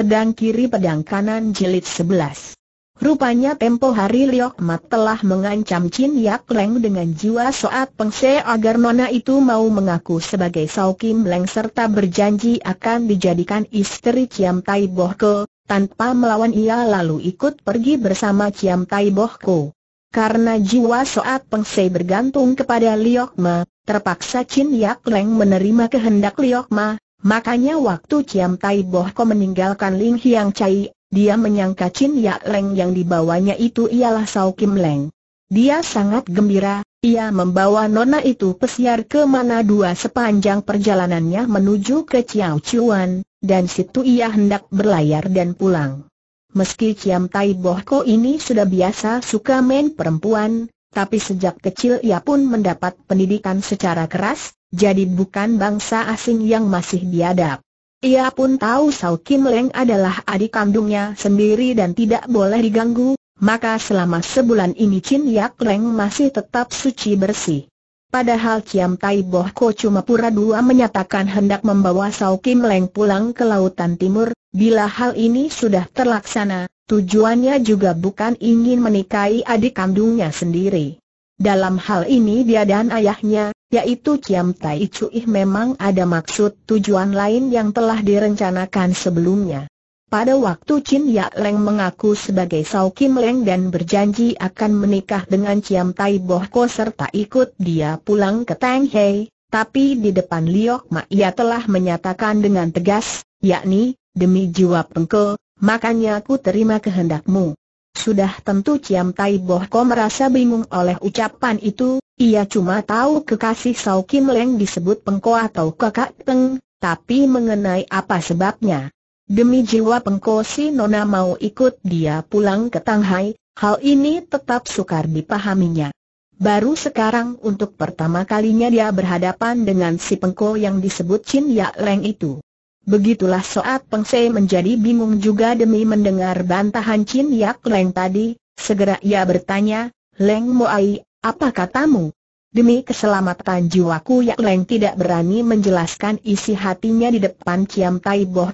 pedang kiri pedang kanan jilid 11. Rupanya tempo hari Liok Mat telah mengancam Chin Yak Leng dengan jiwa soat pengse agar nona itu mau mengaku sebagai Sao Kim Leng serta berjanji akan dijadikan istri Chiam Tai Boh Ko, tanpa melawan ia lalu ikut pergi bersama Chiam Tai Boh Ko. Karena jiwa soat pengse bergantung kepada Liok Ma, terpaksa Chin Yak Leng menerima kehendak Liok Ma, Makanya waktu Ciam Tai Boh Ko meninggalkan Ling Hiang Chai, dia menyangka Chin ya Leng yang dibawanya itu ialah Sao Kim Leng. Dia sangat gembira, ia membawa nona itu pesiar ke mana dua sepanjang perjalanannya menuju ke Chiao Chuan, dan situ ia hendak berlayar dan pulang. Meski Ciam Tai Boh Ko ini sudah biasa suka main perempuan, tapi sejak kecil ia pun mendapat pendidikan secara keras, jadi bukan bangsa asing yang masih biadab. Ia pun tahu Sau Kim Leng adalah adik kandungnya sendiri dan tidak boleh diganggu, maka selama sebulan ini Chin Yak Leng masih tetap suci bersih. Padahal Chiam Tai Boh Ko cuma pura-dua menyatakan hendak membawa Sau Kim Leng pulang ke Lautan Timur, bila hal ini sudah terlaksana, tujuannya juga bukan ingin menikahi adik kandungnya sendiri. Dalam hal ini dia dan ayahnya, yaitu Ciam Tai Cui memang ada maksud tujuan lain yang telah direncanakan sebelumnya. Pada waktu Chin Yak Leng mengaku sebagai Sao Kim Leng dan berjanji akan menikah dengan Ciam Tai Boh Ko serta ikut dia pulang ke Tang Hei, tapi di depan Liok Ma ia telah menyatakan dengan tegas, yakni, demi jiwa pengke, makanya aku terima kehendakmu. Sudah tentu Ciam Tai Boh Ko merasa bingung oleh ucapan itu, ia cuma tahu kekasih Sau Kim Leng disebut pengko atau kakak Teng, tapi mengenai apa sebabnya. Demi jiwa pengko si Nona mau ikut dia pulang ke Tanghai, hal ini tetap sukar dipahaminya. Baru sekarang untuk pertama kalinya dia berhadapan dengan si pengko yang disebut Chin Ya Leng itu. Begitulah saat Peng Se menjadi bingung juga demi mendengar bantahan Chin Ya Leng tadi, segera ia bertanya, Leng Moai apa katamu? Demi keselamatan jiwaku Yak Leng tidak berani menjelaskan isi hatinya di depan Ciam Tai Boh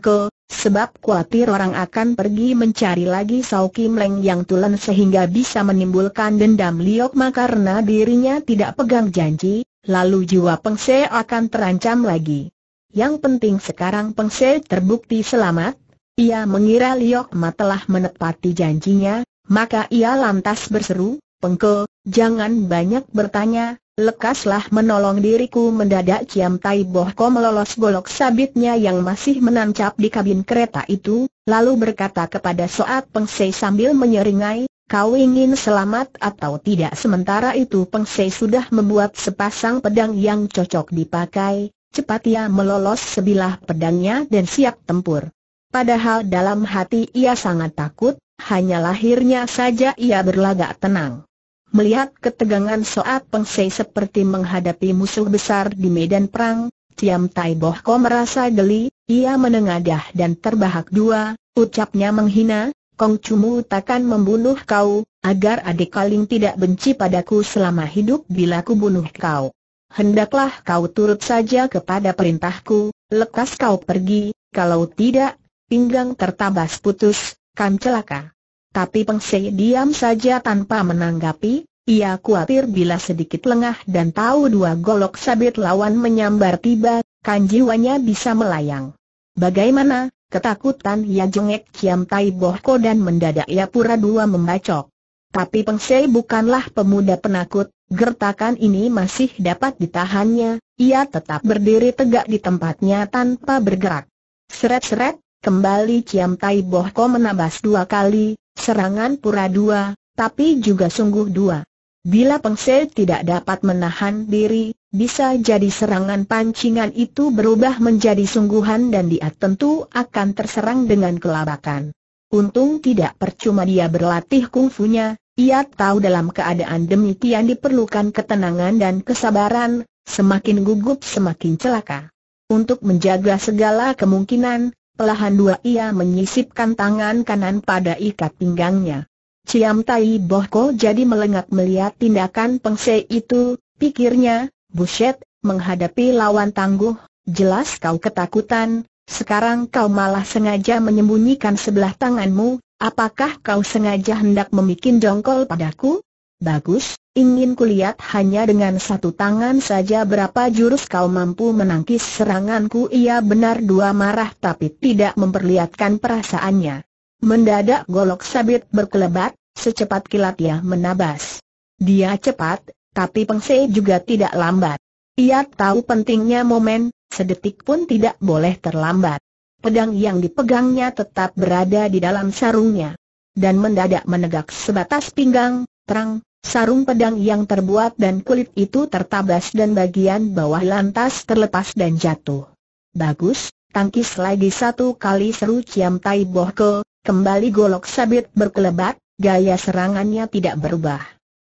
sebab khawatir orang akan pergi mencari lagi Sau Kim Leng yang tulen sehingga bisa menimbulkan dendam Liok Ma karena dirinya tidak pegang janji, lalu jiwa Peng Se akan terancam lagi. Yang penting sekarang Peng Se terbukti selamat, ia mengira Liok Ma telah menepati janjinya, maka ia lantas berseru, Pengko, Jangan banyak bertanya, lekaslah menolong diriku mendadak Ciam Tai Bohko melolos golok sabitnya yang masih menancap di kabin kereta itu, lalu berkata kepada Soat Peng Sei sambil menyeringai, Kau ingin selamat atau tidak sementara itu Peng Sei sudah membuat sepasang pedang yang cocok dipakai, cepat ia melolos sebilah pedangnya dan siap tempur. Padahal dalam hati ia sangat takut, hanya lahirnya saja ia berlagak tenang. Melihat ketegangan Soat Sei seperti menghadapi musuh besar di medan perang, Tiam Tai Boh Ko merasa geli, ia menengadah dan terbahak dua, ucapnya menghina, Kong Cumu takkan membunuh kau, agar adik kaling tidak benci padaku selama hidup bila ku bunuh kau. Hendaklah kau turut saja kepada perintahku, lekas kau pergi, kalau tidak, pinggang tertabas putus, kan celaka. Tapi Peng Sei diam saja tanpa menanggapi, ia khawatir bila sedikit lengah dan tahu dua golok sabit lawan menyambar tiba, kan jiwanya bisa melayang. Bagaimana, ketakutan ia jengek Kiam Tai Bohko dan mendadak ia pura dua membacok. Tapi Peng Sei bukanlah pemuda penakut, gertakan ini masih dapat ditahannya, ia tetap berdiri tegak di tempatnya tanpa bergerak. Seret-seret, kembali Kiam Tai Bohko menabas dua kali, Serangan pura dua, tapi juga sungguh dua. Bila Pengse tidak dapat menahan diri, bisa jadi serangan pancingan itu berubah menjadi sungguhan dan dia tentu akan terserang dengan kelabakan. Untung tidak percuma dia berlatih kungfunya, ia tahu dalam keadaan demikian diperlukan ketenangan dan kesabaran, semakin gugup semakin celaka. Untuk menjaga segala kemungkinan, Pelahan dua ia menyisipkan tangan kanan pada ikat pinggangnya. Ciam Tai Bohko jadi melengak melihat tindakan pengse itu, pikirnya, buset, menghadapi lawan tangguh, jelas kau ketakutan, sekarang kau malah sengaja menyembunyikan sebelah tanganmu, apakah kau sengaja hendak memikin jongkol padaku? Bagus, ingin kulihat hanya dengan satu tangan saja berapa jurus kau mampu menangkis seranganku Ia benar dua marah tapi tidak memperlihatkan perasaannya Mendadak golok sabit berkelebat, secepat kilat ia menabas Dia cepat, tapi pengse juga tidak lambat Ia tahu pentingnya momen, sedetik pun tidak boleh terlambat Pedang yang dipegangnya tetap berada di dalam sarungnya Dan mendadak menegak sebatas pinggang, terang, Sarung pedang yang terbuat dan kulit itu tertabas dan bagian bawah lantas terlepas dan jatuh. Bagus, tangkis lagi satu kali seru Ciam Tai bohke, kembali golok sabit berkelebat, gaya serangannya tidak berubah.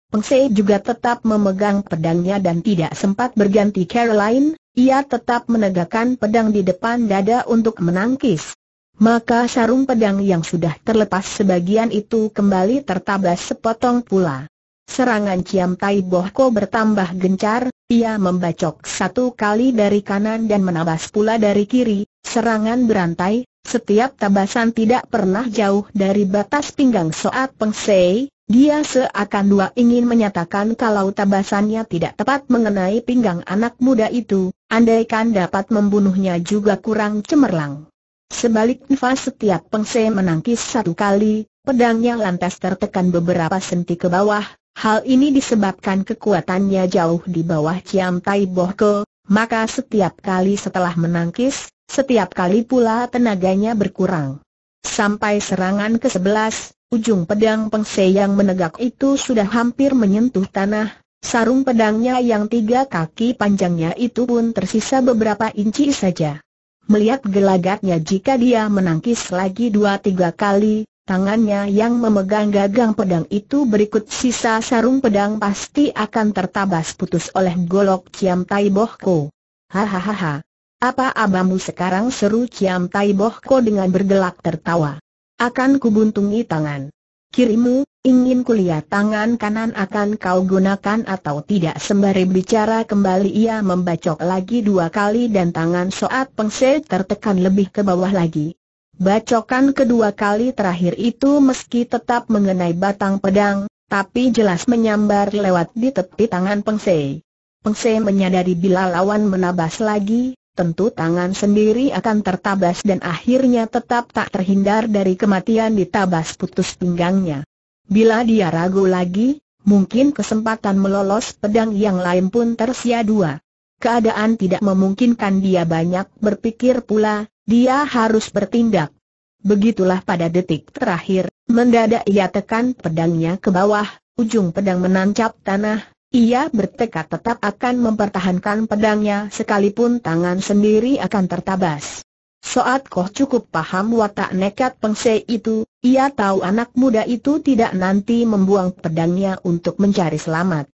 Pengse juga tetap memegang pedangnya dan tidak sempat berganti Caroline, ia tetap menegakkan pedang di depan dada untuk menangkis. Maka sarung pedang yang sudah terlepas sebagian itu kembali tertabas sepotong pula. Serangan Ciam Tai Bohko bertambah gencar, ia membacok satu kali dari kanan dan menabas pula dari kiri, serangan berantai, setiap tabasan tidak pernah jauh dari batas pinggang Soat Peng Sei, dia seakan dua ingin menyatakan kalau tabasannya tidak tepat mengenai pinggang anak muda itu, andaikan dapat membunuhnya juga kurang cemerlang. Sebaliknya setiap Peng Sei menangkis satu kali, pedangnya lantas tertekan beberapa senti ke bawah, Hal ini disebabkan kekuatannya jauh di bawah Ciam Tai Bohko, maka setiap kali setelah menangkis, setiap kali pula tenaganya berkurang. Sampai serangan ke-11, ujung pedang Pengse yang menegak itu sudah hampir menyentuh tanah, sarung pedangnya yang tiga kaki panjangnya itu pun tersisa beberapa inci saja. Melihat gelagatnya jika dia menangkis lagi dua tiga kali, Tangannya yang memegang gagang pedang itu berikut sisa sarung pedang pasti akan tertabas putus oleh golok Ciam Tai Ko. Hahaha. Apa abamu sekarang seru Ciam Tai Ko dengan bergelak tertawa. Akan kubuntungi tangan kirimu, ingin kulihat tangan kanan akan kau gunakan atau tidak sembari bicara kembali ia membacok lagi dua kali dan tangan soat pengse tertekan lebih ke bawah lagi. Bacokan kedua kali terakhir itu meski tetap mengenai batang pedang, tapi jelas menyambar lewat di tepi tangan Pengse. Pengse menyadari bila lawan menabas lagi, tentu tangan sendiri akan tertabas dan akhirnya tetap tak terhindar dari kematian ditabas putus pinggangnya. Bila dia ragu lagi, mungkin kesempatan melolos pedang yang lain pun tersia dua. Keadaan tidak memungkinkan dia banyak berpikir pula, dia harus bertindak. Begitulah pada detik terakhir, mendadak ia tekan pedangnya ke bawah, ujung pedang menancap tanah, ia bertekad tetap akan mempertahankan pedangnya sekalipun tangan sendiri akan tertabas. Soat Koh cukup paham watak nekat pengse itu, ia tahu anak muda itu tidak nanti membuang pedangnya untuk mencari selamat.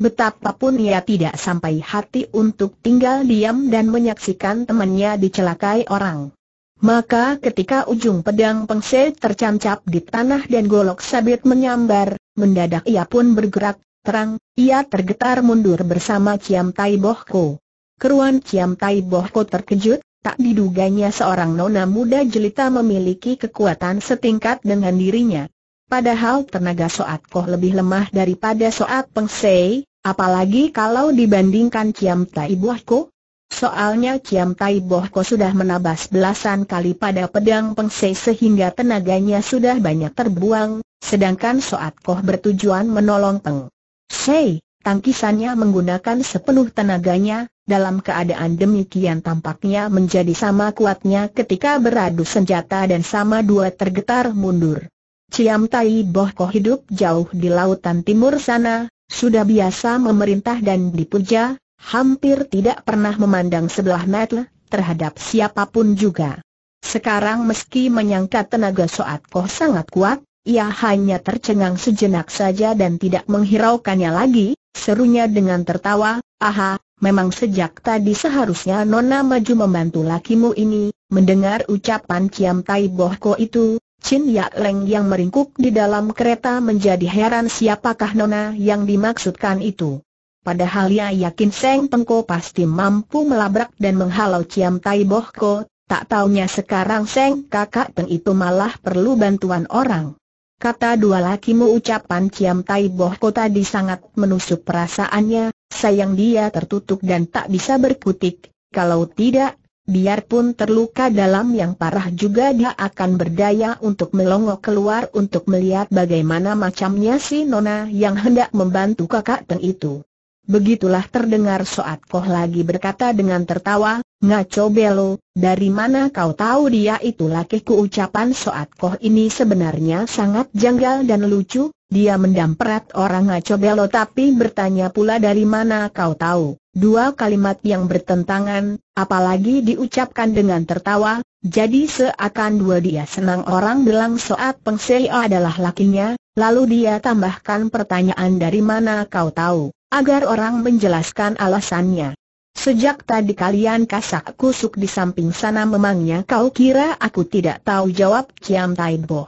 Betapapun ia tidak sampai hati untuk tinggal diam dan menyaksikan temannya dicelakai orang. Maka ketika ujung pedang pengse tercancap di tanah dan golok sabit menyambar, mendadak ia pun bergerak, terang, ia tergetar mundur bersama Ciam Tai Bohko. Keruan Ciam Tai Bohko terkejut, tak diduganya seorang nona muda jelita memiliki kekuatan setingkat dengan dirinya. Padahal tenaga Soat Koh lebih lemah daripada Soat Pengsei, Apalagi kalau dibandingkan Ciam Tai Bohko? Soalnya Ciam Tai Bohko sudah menabas belasan kali pada pedang pengse sehingga tenaganya sudah banyak terbuang, sedangkan Soat Koh bertujuan menolong Peng. Sei, tangkisannya menggunakan sepenuh tenaganya, dalam keadaan demikian tampaknya menjadi sama kuatnya ketika beradu senjata dan sama dua tergetar mundur. Ciam Tai Bohko hidup jauh di lautan timur sana, sudah biasa memerintah dan dipuja, hampir tidak pernah memandang sebelah mata terhadap siapapun juga. Sekarang meski menyangka tenaga Soat Koh sangat kuat, ia hanya tercengang sejenak saja dan tidak menghiraukannya lagi, serunya dengan tertawa, aha, memang sejak tadi seharusnya Nona maju membantu lakimu ini, mendengar ucapan Ciam Tai Bohko itu, Chin Yak Leng yang meringkuk di dalam kereta menjadi heran siapakah nona yang dimaksudkan itu. Padahal ia yakin Seng Pengko pasti mampu melabrak dan menghalau Ciam Tai Boh Ko, tak taunya sekarang Seng kakak Teng itu malah perlu bantuan orang. Kata dua lakimu ucapan Ciam Tai Boh Ko tadi sangat menusuk perasaannya, sayang dia tertutup dan tak bisa berkutik, kalau tidak biarpun terluka dalam yang parah juga dia akan berdaya untuk melongok keluar untuk melihat bagaimana macamnya si Nona yang hendak membantu kakak Teng itu. Begitulah terdengar Soat Koh lagi berkata dengan tertawa, Ngaco Belo, dari mana kau tahu dia itu lakiku ucapan Soat Koh ini sebenarnya sangat janggal dan lucu, dia mendamperat orang Ngaco Belo tapi bertanya pula dari mana kau tahu. Dua kalimat yang bertentangan, apalagi diucapkan dengan tertawa, jadi seakan dua dia senang orang bilang Soat Peng Seo adalah lakinya, lalu dia tambahkan pertanyaan dari mana kau tahu, agar orang menjelaskan alasannya. Sejak tadi kalian kasak kusuk di samping sana memangnya kau kira aku tidak tahu jawab Ciam Tai Bo.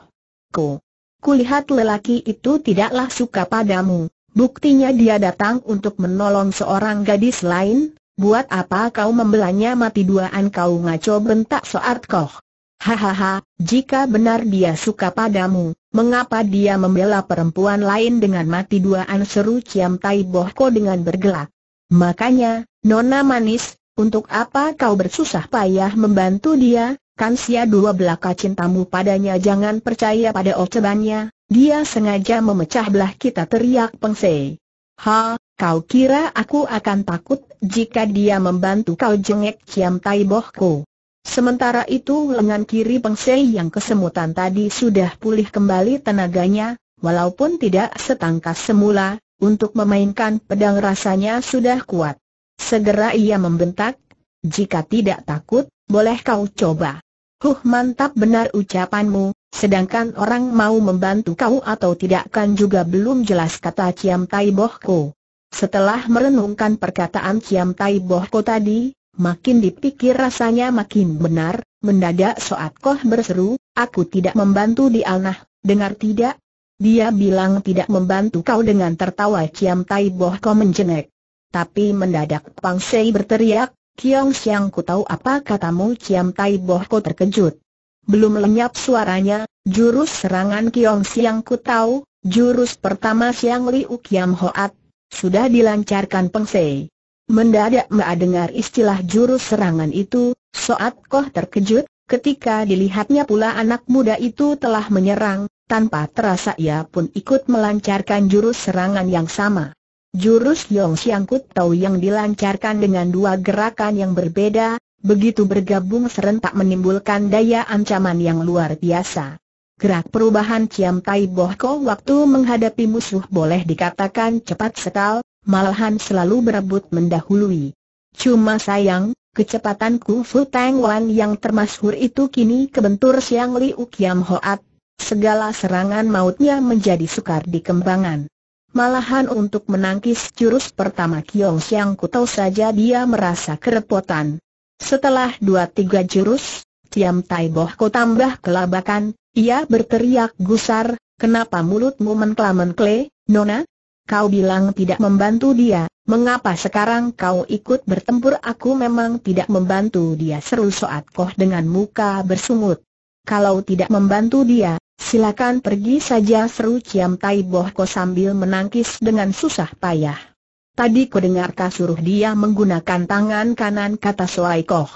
Ku, kulihat lelaki itu tidaklah suka padamu, Buktinya dia datang untuk menolong seorang gadis lain, buat apa kau membelanya mati duaan kau ngaco bentak Soart Koh. Hahaha, jika benar dia suka padamu, mengapa dia membela perempuan lain dengan mati duaan seru Ciam Tai bohko dengan bergelak. Makanya, Nona Manis, untuk apa kau bersusah payah membantu dia, kan sia dua belaka cintamu padanya jangan percaya pada ocebannya, dia sengaja memecah belah kita teriak Pengsei. Ha, kau kira aku akan takut jika dia membantu kau jengek Ciam Tai Bohku. Sementara itu lengan kiri Pengsei yang kesemutan tadi sudah pulih kembali tenaganya, walaupun tidak setangkas semula, untuk memainkan pedang rasanya sudah kuat. Segera ia membentak, jika tidak takut, boleh kau coba. Huh mantap benar ucapanmu, Sedangkan orang mau membantu kau atau tidak kan juga belum jelas kata Ciam Tai Bohko. Setelah merenungkan perkataan Ciam Tai Bohko tadi, makin dipikir rasanya makin benar, mendadak Soat Koh berseru, aku tidak membantu di Alnah, dengar tidak? Dia bilang tidak membantu kau dengan tertawa Ciam Tai Bohko menjengek. Tapi mendadak Pang Sei berteriak, Kiong Siang ku tahu apa katamu Ciam Tai Bohko terkejut. Belum lenyap suaranya, jurus serangan Kiong Siang Ku tahu, jurus pertama Siang Li Kiam Hoat, sudah dilancarkan Peng Sei. Mendadak Mea dengar istilah jurus serangan itu, Soat Koh terkejut, ketika dilihatnya pula anak muda itu telah menyerang, tanpa terasa ia pun ikut melancarkan jurus serangan yang sama. Jurus Yong Siang Kut Tau yang dilancarkan dengan dua gerakan yang berbeda, begitu bergabung serentak menimbulkan daya ancaman yang luar biasa. Gerak perubahan Ciam Tai Bohko waktu menghadapi musuh boleh dikatakan cepat sekal, malahan selalu berebut mendahului. Cuma sayang, kecepatan kung fu Tang Wan yang termasyhur itu kini kebentur Siang Liu Kiam Hoat, segala serangan mautnya menjadi sukar dikembangkan. Malahan untuk menangkis jurus pertama Kiong Siang Kuto saja dia merasa kerepotan. Setelah dua tiga jurus, Tiam Tai Boh Ko tambah kelabakan, ia berteriak gusar, kenapa mulutmu menkla-menkle, Nona? Kau bilang tidak membantu dia, mengapa sekarang kau ikut bertempur aku memang tidak membantu dia seru Soat Koh dengan muka bersungut. Kalau tidak membantu dia, silakan pergi saja seru Ciam Tai Boh Ko sambil menangkis dengan susah payah. Tadi dengar suruh dia menggunakan tangan kanan kata Soai Koh.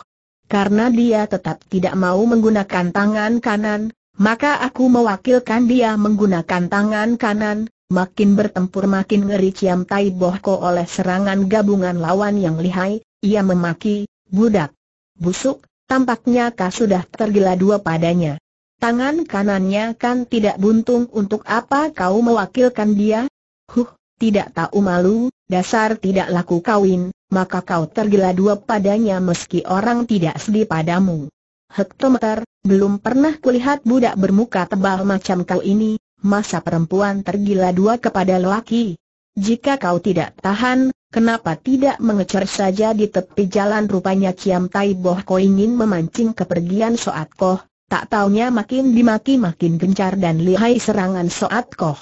Karena dia tetap tidak mau menggunakan tangan kanan, maka aku mewakilkan dia menggunakan tangan kanan, Makin bertempur makin ngeri Ciam Tai Bohko oleh serangan gabungan lawan yang lihai, ia memaki, budak, busuk, tampaknya kah sudah tergila dua padanya. Tangan kanannya kan tidak buntung untuk apa kau mewakilkan dia? Huh, tidak tahu malu, dasar tidak laku kawin, maka kau tergila dua padanya meski orang tidak sedih padamu. Hektometer, belum pernah kulihat budak bermuka tebal macam kau ini, masa perempuan tergila dua kepada lelaki. Jika kau tidak tahan, kenapa tidak mengecer saja di tepi jalan rupanya ciam Tai Boh kau ingin memancing kepergian Soat Koh, tak taunya makin dimaki makin gencar dan lihai serangan Soat Koh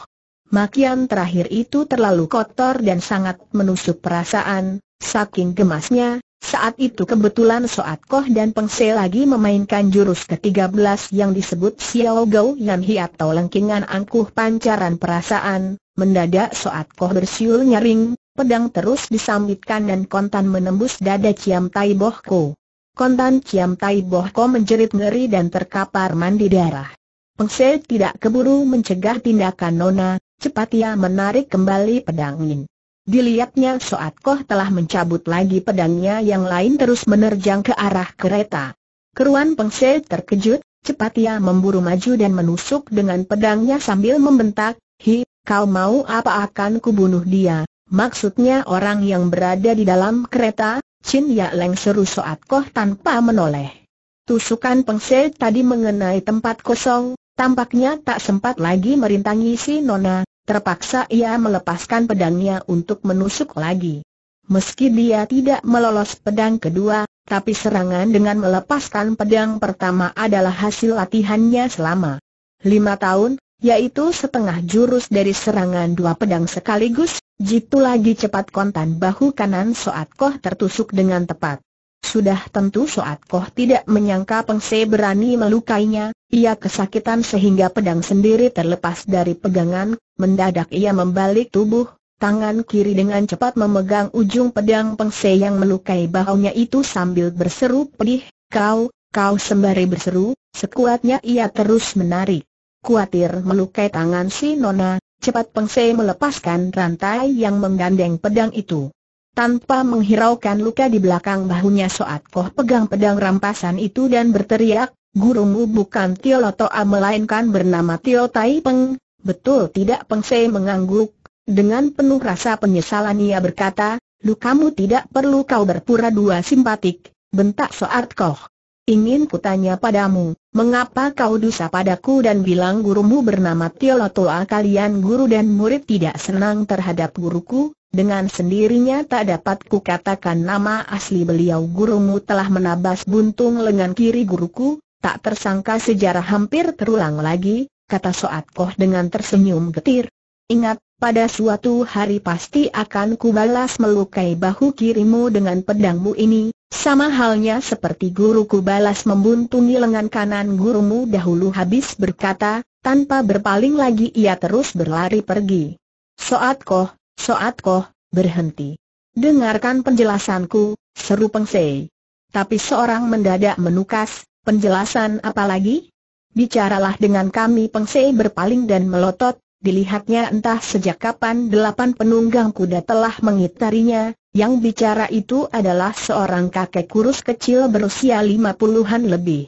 makian terakhir itu terlalu kotor dan sangat menusuk perasaan, saking gemasnya, saat itu kebetulan Soat Koh dan Peng Se lagi memainkan jurus ke-13 yang disebut Xiao Gou Yan Hi atau lengkingan angkuh pancaran perasaan, mendadak Soat Koh bersiul nyaring, pedang terus disambitkan dan kontan menembus dada Ciam Tai Boh Ko. Kontan Ciam Tai Boh Ko menjerit ngeri dan terkapar mandi darah. Peng Se tidak keburu mencegah tindakan Nona, Cepat ia menarik kembali pedangin. Dilihatnya Soat Koh telah mencabut lagi pedangnya yang lain terus menerjang ke arah kereta. Keruan Pengse terkejut, cepat ia memburu maju dan menusuk dengan pedangnya sambil membentak, Hi, kau mau apa akan kubunuh dia? Maksudnya orang yang berada di dalam kereta, Chin Ya Leng seru Soat Koh tanpa menoleh. Tusukan Pengse tadi mengenai tempat kosong, Tampaknya tak sempat lagi merintangi si Nona, terpaksa ia melepaskan pedangnya untuk menusuk lagi. Meski dia tidak melolos pedang kedua, tapi serangan dengan melepaskan pedang pertama adalah hasil latihannya selama lima tahun, yaitu setengah jurus dari serangan dua pedang sekaligus, jitu lagi cepat kontan bahu kanan Soat Koh tertusuk dengan tepat. Sudah tentu Soat Koh tidak menyangka Peng berani melukainya, ia kesakitan sehingga pedang sendiri terlepas dari pegangan, mendadak ia membalik tubuh, tangan kiri dengan cepat memegang ujung pedang Peng yang melukai bahunya itu sambil berseru pedih, kau, kau sembari berseru, sekuatnya ia terus menarik. Kuatir melukai tangan si Nona, cepat Peng melepaskan rantai yang menggandeng pedang itu. Tanpa menghiraukan luka di belakang bahunya Soat Koh pegang pedang rampasan itu dan berteriak, Gurumu bukan Tio Lotoa melainkan bernama Tio Tai Peng, betul tidak Peng Se mengangguk. Dengan penuh rasa penyesalan ia berkata, lukamu tidak perlu kau berpura dua simpatik, bentak Soat Koh. Ingin kutanya padamu, mengapa kau dusa padaku dan bilang gurumu bernama Tio Lotoa kalian guru dan murid tidak senang terhadap guruku, dengan sendirinya tak dapat kukatakan nama asli beliau gurumu telah menabas buntung lengan kiri guruku, tak tersangka sejarah hampir terulang lagi, kata Soat Koh dengan tersenyum getir. Ingat, pada suatu hari pasti akan kubalas melukai bahu kirimu dengan pedangmu ini, sama halnya seperti guruku balas membuntungi lengan kanan gurumu dahulu habis berkata, tanpa berpaling lagi ia terus berlari pergi. Soat Koh, Soat Koh, berhenti. Dengarkan penjelasanku, seru Pengsei. Tapi seorang mendadak menukas, penjelasan apa lagi? Bicaralah dengan kami Pengsei berpaling dan melotot, dilihatnya entah sejak kapan delapan penunggang kuda telah mengitarinya, yang bicara itu adalah seorang kakek kurus kecil berusia lima puluhan lebih.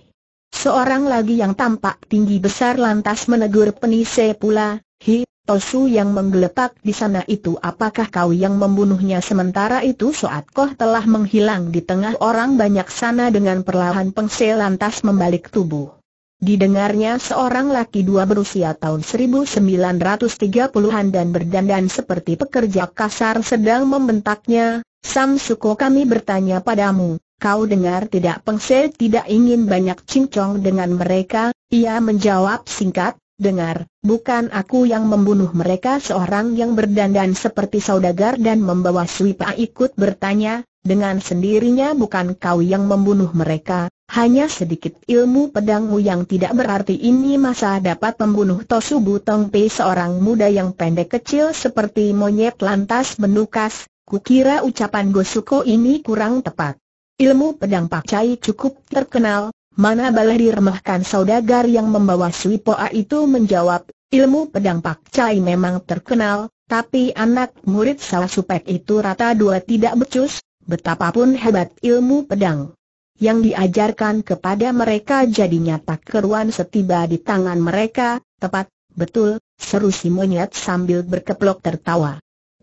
Seorang lagi yang tampak tinggi besar lantas menegur penise pula, Hi, Tosu yang menggeletak di sana itu apakah kau yang membunuhnya sementara itu Soat Koh telah menghilang di tengah orang banyak sana dengan perlahan Pengsel lantas membalik tubuh. Didengarnya seorang laki dua berusia tahun 1930-an dan berdandan seperti pekerja kasar sedang membentaknya, Sam Suko kami bertanya padamu, kau dengar tidak Pengsel tidak ingin banyak cincong dengan mereka, ia menjawab singkat, Dengar, bukan aku yang membunuh mereka seorang yang berdandan seperti saudagar dan membawa Swipa ikut bertanya, dengan sendirinya bukan kau yang membunuh mereka, hanya sedikit ilmu pedangmu yang tidak berarti ini masa dapat membunuh Tosu Butong Pei seorang muda yang pendek kecil seperti monyet lantas menukas, kukira ucapan Gosuko ini kurang tepat. Ilmu pedang Pak Cai cukup terkenal, Mana boleh diremehkan saudagar yang membawa swipoa itu menjawab, ilmu pedang Pak Chai memang terkenal, tapi anak murid salah supek itu rata dua tidak becus, betapapun hebat ilmu pedang. Yang diajarkan kepada mereka jadinya tak keruan setiba di tangan mereka, tepat, betul, seru si monyet sambil berkeplok tertawa.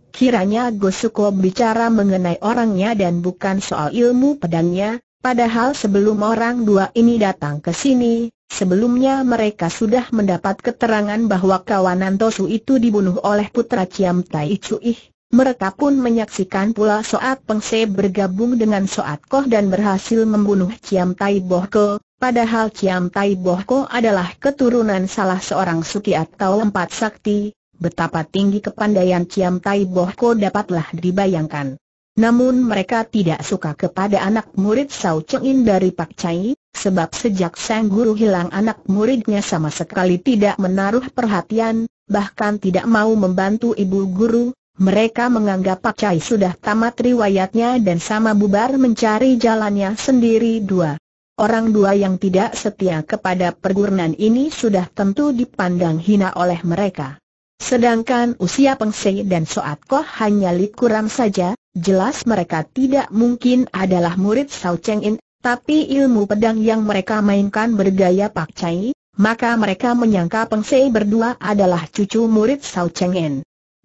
Kiranya Gosuko bicara mengenai orangnya dan bukan soal ilmu pedangnya, Padahal sebelum orang dua ini datang ke sini, sebelumnya mereka sudah mendapat keterangan bahwa kawanan Tosu itu dibunuh oleh putra Ciam Tai Chuih. Mereka pun menyaksikan pula Soat Pengse bergabung dengan Soat Koh dan berhasil membunuh Ciam Tai Bohko, Padahal Ciam Tai Bohko adalah keturunan salah seorang suki atau empat sakti, betapa tinggi kepandaian Ciam Tai Bohko dapatlah dibayangkan. Namun mereka tidak suka kepada anak murid Sao Cheng In dari Pak Chai, sebab sejak sang guru hilang anak muridnya sama sekali tidak menaruh perhatian, bahkan tidak mau membantu ibu guru, mereka menganggap Pak Chai sudah tamat riwayatnya dan sama bubar mencari jalannya sendiri dua. Orang dua yang tidak setia kepada perguruan ini sudah tentu dipandang hina oleh mereka. Sedangkan usia Peng Sei dan Soat Koh hanya kurang saja, Jelas mereka tidak mungkin adalah murid Sao Cheng In, tapi ilmu pedang yang mereka mainkan bergaya Pak Chai, maka mereka menyangka Peng Sei berdua adalah cucu murid Sao Cheng In.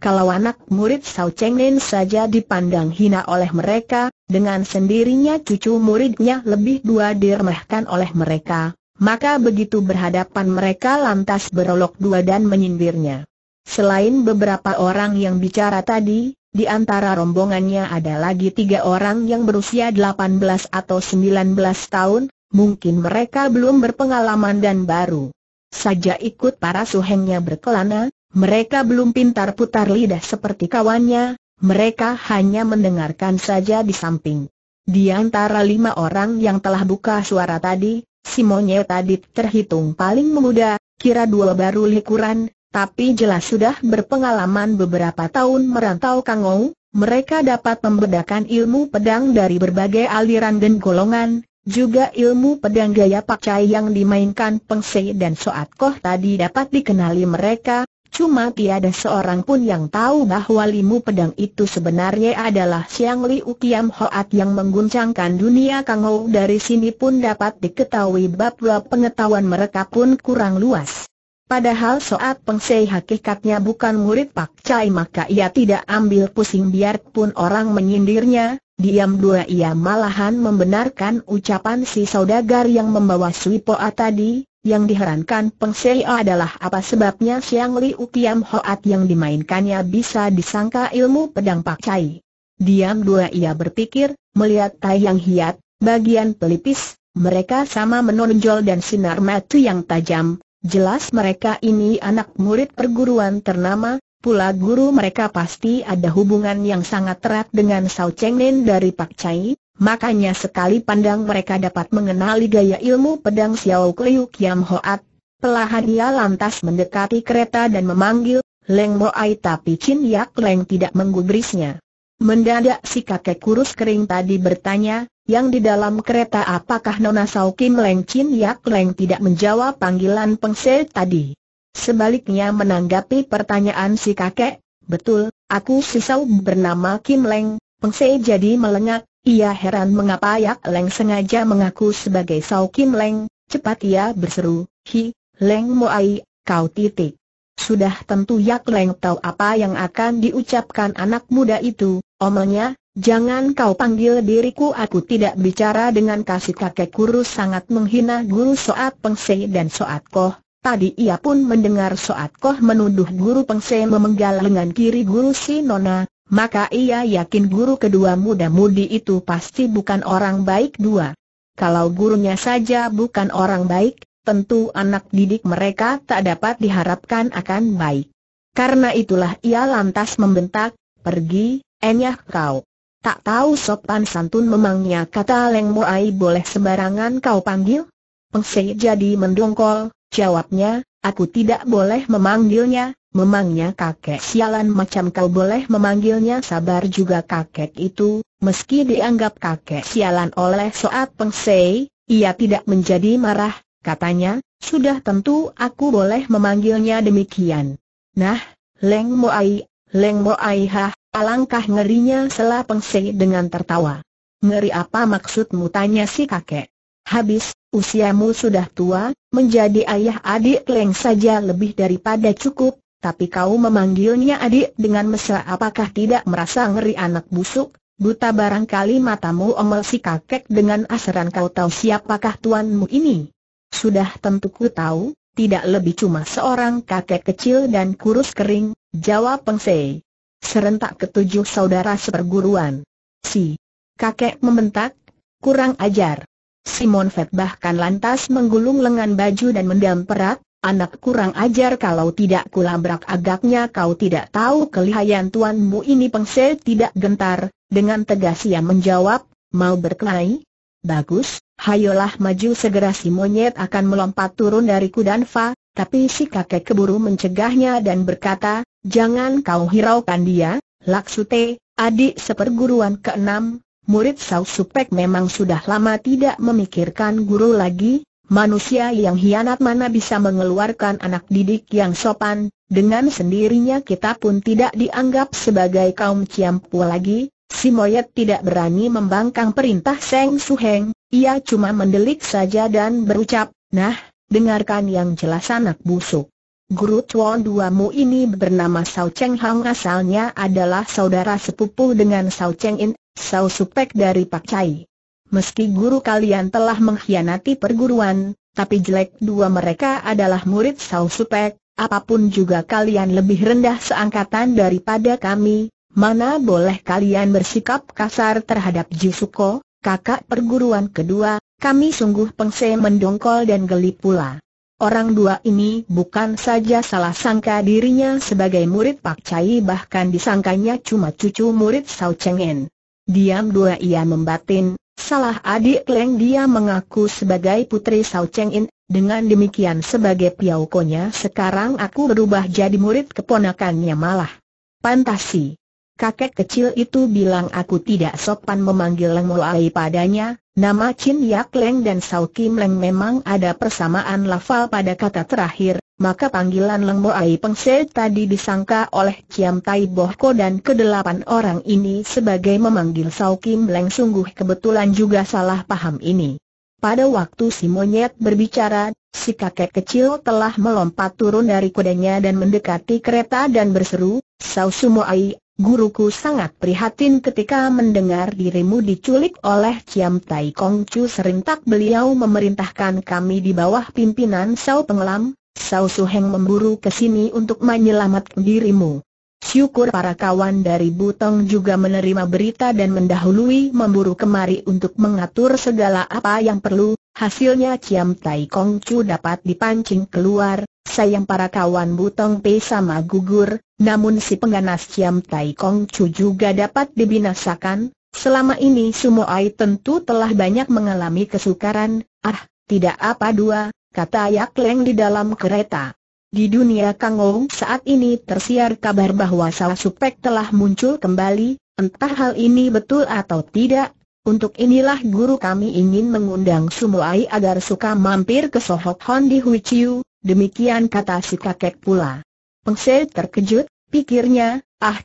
Kalau anak murid Sao Cheng In saja dipandang hina oleh mereka, dengan sendirinya cucu muridnya lebih dua diremehkan oleh mereka, maka begitu berhadapan mereka lantas berolok dua dan menyindirnya. Selain beberapa orang yang bicara tadi, di antara rombongannya ada lagi tiga orang yang berusia 18 atau 19 tahun, mungkin mereka belum berpengalaman dan baru saja ikut para suhengnya berkelana, mereka belum pintar putar lidah seperti kawannya, mereka hanya mendengarkan saja di samping. Di antara lima orang yang telah buka suara tadi, si monyet tadi terhitung paling muda, kira dua baru likuran, tapi jelas sudah berpengalaman beberapa tahun merantau Kangou, mereka dapat membedakan ilmu pedang dari berbagai aliran dan golongan, juga ilmu pedang gaya Pakcai yang dimainkan Pengse dan Soat Koh tadi dapat dikenali mereka, cuma tiada seorang pun yang tahu bahwa ilmu pedang itu sebenarnya adalah Siang Li Ukiam Hoat yang mengguncangkan dunia Kangou dari sini pun dapat diketahui bahwa pengetahuan mereka pun kurang luas. Padahal Soat Pengsei hakikatnya bukan murid Pak Chai maka ia tidak ambil pusing biarpun orang menyindirnya, diam dua ia malahan membenarkan ucapan si saudagar yang membawa swipoa tadi, yang diherankan pengsei adalah apa sebabnya Siang Li Hoat yang dimainkannya bisa disangka ilmu pedang Pak Chai. Diam dua ia berpikir, melihat Tai Yang Hiat, bagian pelipis, mereka sama menonjol dan sinar mata yang tajam, Jelas mereka ini anak murid perguruan ternama, pula guru mereka pasti ada hubungan yang sangat erat dengan Sao Cheng Nen dari Pak Chai, makanya sekali pandang mereka dapat mengenali gaya ilmu pedang Xiao Kliu Kiam Hoat. Pelahan ia lantas mendekati kereta dan memanggil, Leng Mo Moai tapi Chin Yak Leng tidak menggubrisnya. Mendadak si kakek kurus kering tadi bertanya, yang di dalam kereta apakah Nona Sau Kim Leng Chin Yak Leng tidak menjawab panggilan Peng Se tadi. Sebaliknya menanggapi pertanyaan si kakek, betul, aku si Sau bernama Kim Leng, Peng Se jadi melengak, ia heran mengapa Yak Leng sengaja mengaku sebagai Sau Kim Leng, cepat ia berseru, hi, Leng Moai, kau titik. Sudah tentu Yak Leng tahu apa yang akan diucapkan anak muda itu, omelnya, Jangan kau panggil diriku aku tidak bicara dengan kasih kakek guru sangat menghina guru Soat Pengse dan Soat Koh. Tadi ia pun mendengar Soat Koh menuduh guru Pengse memenggal lengan kiri guru si Nona, maka ia yakin guru kedua muda-mudi itu pasti bukan orang baik dua. Kalau gurunya saja bukan orang baik, tentu anak didik mereka tak dapat diharapkan akan baik. Karena itulah ia lantas membentak, pergi, enyah kau. Tak tahu sopan santun memangnya kata Leng Moai boleh sembarangan kau panggil? Peng Sei jadi mendongkol, jawabnya, aku tidak boleh memanggilnya, memangnya kakek sialan macam kau boleh memanggilnya sabar juga kakek itu, meski dianggap kakek sialan oleh soat Sei, ia tidak menjadi marah, katanya, sudah tentu aku boleh memanggilnya demikian. Nah, Leng Moai, Leng Moai hah, Alangkah ngerinya selah Pengse dengan tertawa. Ngeri apa maksudmu tanya si kakek? Habis, usiamu sudah tua, menjadi ayah adik Leng saja lebih daripada cukup, tapi kau memanggilnya adik dengan mesra apakah tidak merasa ngeri anak busuk? Buta barangkali matamu omel si kakek dengan asaran kau tahu siapakah tuanmu ini. Sudah tentu ku tahu, tidak lebih cuma seorang kakek kecil dan kurus kering, jawab pengsei. Serentak ketujuh saudara seperguruan. Si kakek membentak, kurang ajar. Simon Fett bahkan lantas menggulung lengan baju dan mendam perak, anak kurang ajar kalau tidak kulabrak agaknya kau tidak tahu kelihayan tuanmu ini pengse tidak gentar, dengan tegas ia menjawab, mau berkelahi? Bagus, hayolah maju segera si monyet akan melompat turun dari kudanfa, tapi si kakek keburu mencegahnya dan berkata, jangan kau hiraukan dia, Laksute, adik seperguruan keenam, murid supek memang sudah lama tidak memikirkan guru lagi, manusia yang hianat mana bisa mengeluarkan anak didik yang sopan, dengan sendirinya kita pun tidak dianggap sebagai kaum ciampu lagi, si Moyet tidak berani membangkang perintah Seng Suheng, ia cuma mendelik saja dan berucap, nah, Dengarkan yang jelas anak busuk. Guru Chuan mu ini bernama Sao Cheng Hang asalnya adalah saudara sepupu dengan Sao Cheng In, Sao Supek dari Pak Chai. Meski guru kalian telah mengkhianati perguruan, tapi jelek dua mereka adalah murid Sao Supek, apapun juga kalian lebih rendah seangkatan daripada kami, mana boleh kalian bersikap kasar terhadap Jisuko, kakak perguruan kedua, kami sungguh pengse mendongkol dan geli pula. Orang dua ini bukan saja salah sangka dirinya sebagai murid Pak Cai bahkan disangkanya cuma cucu murid Sao En. Diam dua ia membatin, salah adik Leng dia mengaku sebagai putri Sao En. dengan demikian sebagai piaukonya sekarang aku berubah jadi murid keponakannya malah. Pantasi. Kakek kecil itu bilang aku tidak sopan memanggil Leng Moai padanya, nama Chin Yak Leng dan Sao Kim Leng memang ada persamaan lafal pada kata terakhir, maka panggilan Leng Moai Pengse tadi disangka oleh Chiam Tai Bohko dan kedelapan orang ini sebagai memanggil Sao Kim Leng sungguh kebetulan juga salah paham ini. Pada waktu si monyet berbicara, si kakek kecil telah melompat turun dari kudanya dan mendekati kereta dan berseru, Sao Ai, Guruku sangat prihatin ketika mendengar dirimu diculik oleh Ciam Tai Kong Chu serintak beliau memerintahkan kami di bawah pimpinan Sao Pengelam, Sao Suheng memburu ke sini untuk menyelamatkan dirimu. Syukur para kawan dari Butong juga menerima berita dan mendahului memburu kemari untuk mengatur segala apa yang perlu, hasilnya Ciam Tai Kong Chu dapat dipancing keluar, sayang para kawan Butong Pei sama gugur, namun si pengganas Ciam Tai Kong Chu juga dapat dibinasakan, selama ini Sumo Ai tentu telah banyak mengalami kesukaran, ah, tidak apa dua, kata Yak Leng di dalam kereta. Di dunia Ong saat ini tersiar kabar bahwa salah supek telah muncul kembali, entah hal ini betul atau tidak, untuk inilah guru kami ingin mengundang ai agar suka mampir ke Sohok Hon di Huichiu, Demikian kata si kakek pula. Pengse terkejut, pikirnya, ah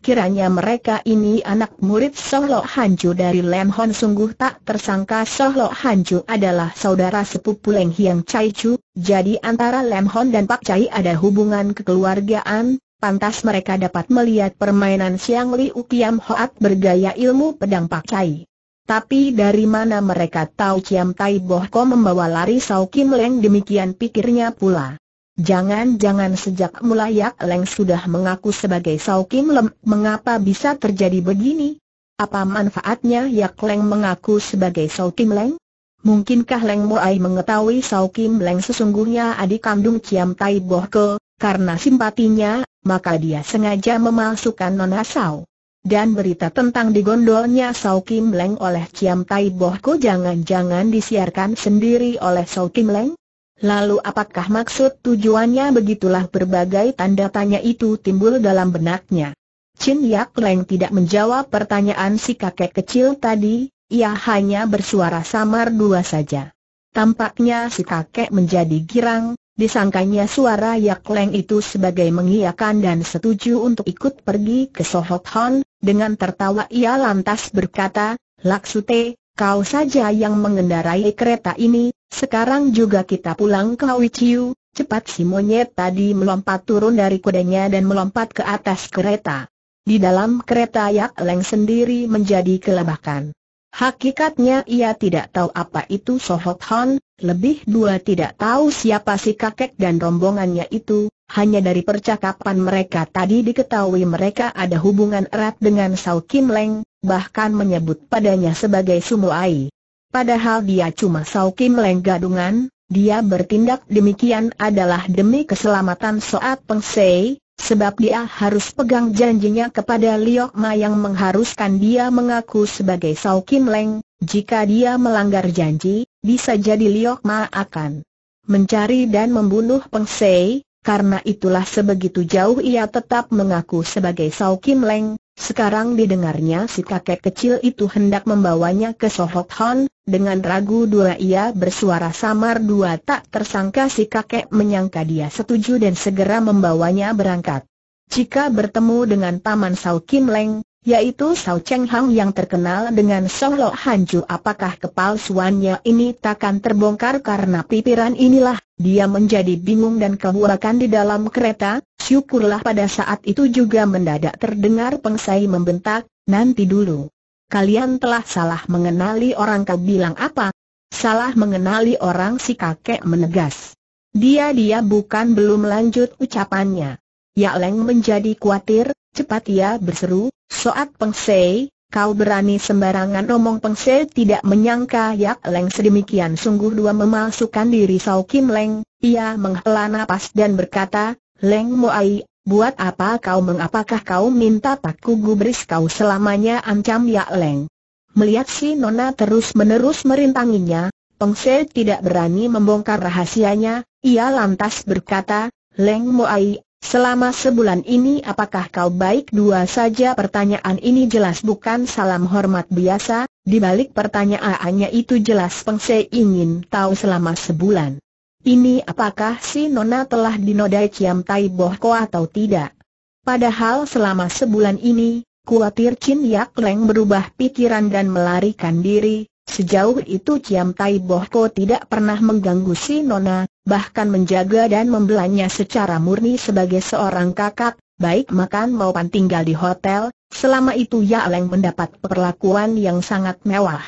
mereka ini anak murid Sohlo Hanju dari Lem Hon sungguh tak tersangka Sohlo Hanju adalah saudara sepupu Leng Hiang Chai Chu, jadi antara Lem Hon dan Pak Chai ada hubungan kekeluargaan, pantas mereka dapat melihat permainan Siang Li Kiam Hoat bergaya ilmu pedang Pak Chai. Tapi dari mana mereka tahu Ciam Tai Boh Ko membawa lari Sau Kim Leng demikian pikirnya pula. Jangan-jangan sejak mula Yak Leng sudah mengaku sebagai Sao Kim Lem, mengapa bisa terjadi begini? Apa manfaatnya Yak Leng mengaku sebagai Sao Kim Leng? Mungkinkah Leng Moai mengetahui Sao Kim Leng sesungguhnya adik kandung Ciam Tai Boh Ke, karena simpatinya, maka dia sengaja memalsukan Nona Sao. Dan berita tentang digondolnya Sao Kim Leng oleh Ciam Tai Boh Ke jangan-jangan disiarkan sendiri oleh Sao Kim Leng? Lalu apakah maksud tujuannya begitulah berbagai tanda tanya itu timbul dalam benaknya. Chin Yak Leng tidak menjawab pertanyaan si kakek kecil tadi, ia hanya bersuara samar dua saja. Tampaknya si kakek menjadi girang, disangkanya suara Yak Leng itu sebagai mengiyakan dan setuju untuk ikut pergi ke Sohok Hon, dengan tertawa ia lantas berkata, Laksute, kau saja yang mengendarai kereta ini, sekarang juga kita pulang ke Wichiu. cepat si monyet tadi melompat turun dari kudanya dan melompat ke atas kereta. Di dalam kereta Yak Leng sendiri menjadi kelebakan. Hakikatnya ia tidak tahu apa itu Sohok Han, lebih dua tidak tahu siapa si kakek dan rombongannya itu, hanya dari percakapan mereka tadi diketahui mereka ada hubungan erat dengan Sau Kim Leng, bahkan menyebut padanya sebagai Sumuai. Padahal dia cuma Sau Kim Leng gadungan, dia bertindak demikian adalah demi keselamatan Soat Peng Sei, sebab dia harus pegang janjinya kepada Liok Ma yang mengharuskan dia mengaku sebagai Sau Kim Leng. Jika dia melanggar janji, bisa jadi Liok Ma akan mencari dan membunuh Peng Sei, karena itulah sebegitu jauh ia tetap mengaku sebagai Sau Kim Leng. Sekarang didengarnya si kakek kecil itu hendak membawanya ke Sohok Hon, dengan ragu dua ia bersuara samar dua tak tersangka si kakek menyangka dia setuju dan segera membawanya berangkat. Jika bertemu dengan Taman Sau Kim Leng, yaitu Sau Cheng Hang yang terkenal dengan Sohlo Hanju apakah kepalsuannya ini takkan terbongkar karena pipiran inilah dia menjadi bingung dan kehurakan di dalam kereta, syukurlah pada saat itu juga mendadak terdengar pengsai membentak, nanti dulu. Kalian telah salah mengenali orang kau bilang apa? Salah mengenali orang si kakek menegas. Dia-dia bukan belum lanjut ucapannya. Ya Leng menjadi khawatir, cepat ia berseru, soat pengsai, Kau berani sembarangan omong pengse tidak menyangka Yak Leng sedemikian sungguh dua memalsukan diri Sao Kim Leng, ia menghela nafas dan berkata, Leng Moai, buat apa kau mengapakah kau minta paku gubris kau selamanya ancam Yak Leng. Melihat si Nona terus-menerus merintanginya, Pengse tidak berani membongkar rahasianya, ia lantas berkata, Leng Moai, Selama sebulan ini apakah kau baik dua saja pertanyaan ini jelas bukan salam hormat biasa, di balik pertanyaannya itu jelas Pengse ingin tahu selama sebulan. Ini apakah si Nona telah dinodai Ciam Tai Bohko atau tidak? Padahal selama sebulan ini, kuatir Chin Yak Leng berubah pikiran dan melarikan diri, Sejauh itu Ciam Tai Bohko tidak pernah mengganggu si Nona, bahkan menjaga dan membelanya secara murni sebagai seorang kakak, baik makan maupun tinggal di hotel, selama itu Ya Leng mendapat perlakuan yang sangat mewah.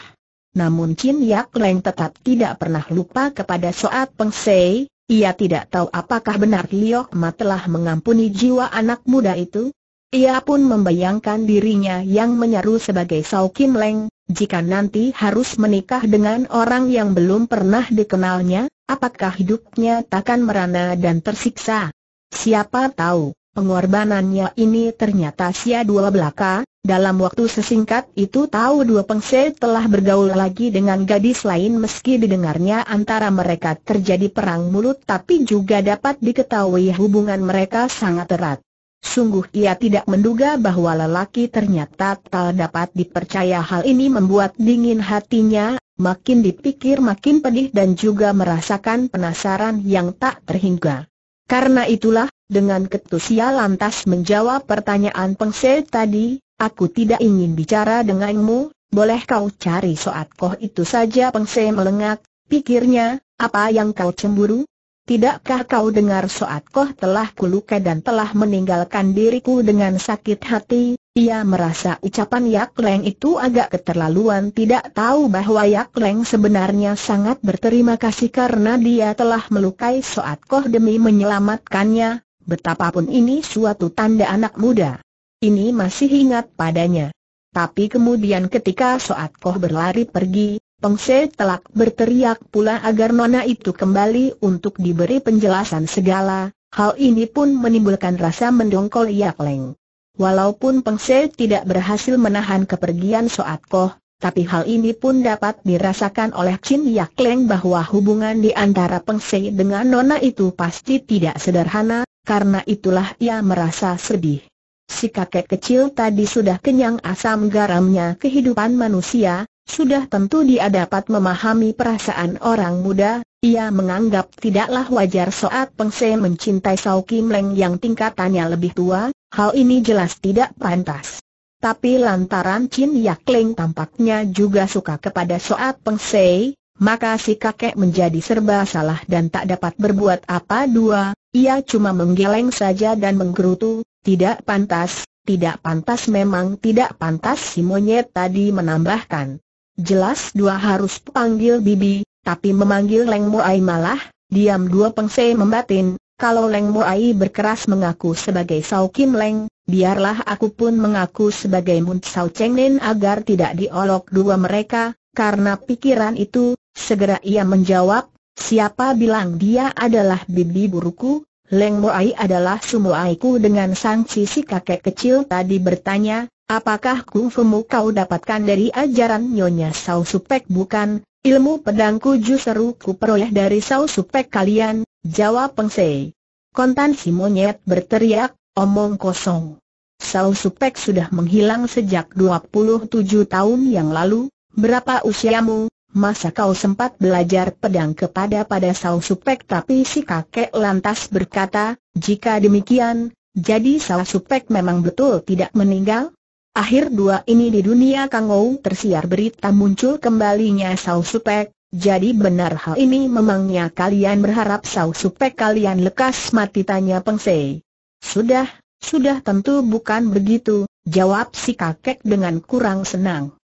Namun Chin Ya Leng tetap tidak pernah lupa kepada Soat Peng Sei, ia tidak tahu apakah benar Liok Ma telah mengampuni jiwa anak muda itu. Ia pun membayangkan dirinya yang menyeru sebagai Sao Kim Leng, jika nanti harus menikah dengan orang yang belum pernah dikenalnya, apakah hidupnya takkan merana dan tersiksa? Siapa tahu, pengorbanannya ini ternyata sia dua belaka, dalam waktu sesingkat itu tahu dua pengse telah bergaul lagi dengan gadis lain meski didengarnya antara mereka terjadi perang mulut tapi juga dapat diketahui hubungan mereka sangat erat. Sungguh ia tidak menduga bahwa lelaki ternyata tak dapat dipercaya hal ini membuat dingin hatinya, makin dipikir makin pedih dan juga merasakan penasaran yang tak terhingga. Karena itulah, dengan ketus ia lantas menjawab pertanyaan pengse tadi, aku tidak ingin bicara denganmu, boleh kau cari soat koh itu saja pengse melengak, pikirnya, apa yang kau cemburu? Tidakkah kau dengar Soatkoh telah kuluka dan telah meninggalkan diriku dengan sakit hati? Ia merasa ucapan Yak Leng itu agak keterlaluan tidak tahu bahwa Yak Leng sebenarnya sangat berterima kasih karena dia telah melukai Soatkoh demi menyelamatkannya, betapapun ini suatu tanda anak muda. Ini masih ingat padanya. Tapi kemudian ketika Soat Koh berlari pergi, Se telak berteriak pula agar nona itu kembali untuk diberi penjelasan segala, hal ini pun menimbulkan rasa mendongkol Yak Leng. Walaupun Se tidak berhasil menahan kepergian Soat Koh, tapi hal ini pun dapat dirasakan oleh Chin Yak Leng bahwa hubungan di antara Se dengan nona itu pasti tidak sederhana, karena itulah ia merasa sedih. Si kakek kecil tadi sudah kenyang asam garamnya kehidupan manusia, sudah tentu dia dapat memahami perasaan orang muda, ia menganggap tidaklah wajar soal Pengse mencintai Sao Kim Leng yang tingkatannya lebih tua, hal ini jelas tidak pantas. Tapi lantaran Chin Yak Leng tampaknya juga suka kepada Peng Pengse, maka si kakek menjadi serba salah dan tak dapat berbuat apa dua, ia cuma menggeleng saja dan menggerutu, tidak pantas, tidak pantas memang tidak pantas si tadi menambahkan. Jelas dua harus panggil bibi, tapi memanggil Leng Ai malah, diam dua pengse membatin, kalau Leng Ai berkeras mengaku sebagai Sao Kim Leng, biarlah aku pun mengaku sebagai Mun Sao Cheng Nen agar tidak diolok dua mereka, karena pikiran itu, segera ia menjawab, siapa bilang dia adalah bibi buruku, Leng Ai adalah Sumu sumuaiku dengan sang si kakek kecil tadi bertanya, Apakah kungfumu kau dapatkan dari ajaran Nyonya Sao Supek bukan? Ilmu pedangku justru ku peroleh dari Sao Supek kalian, jawab Pengsei. Kontan si monyet berteriak, omong kosong. Sao Supek sudah menghilang sejak 27 tahun yang lalu, berapa usiamu? Masa kau sempat belajar pedang kepada pada Sao Supek tapi si kakek lantas berkata, jika demikian, jadi Sao Supek memang betul tidak meninggal? Akhir dua ini di dunia Kangou tersiar berita muncul kembalinya Saul Supek, jadi benar hal ini memangnya kalian berharap Saul Supek kalian lekas mati tanya Pengsei. Sudah, sudah tentu bukan begitu, jawab si kakek dengan kurang senang.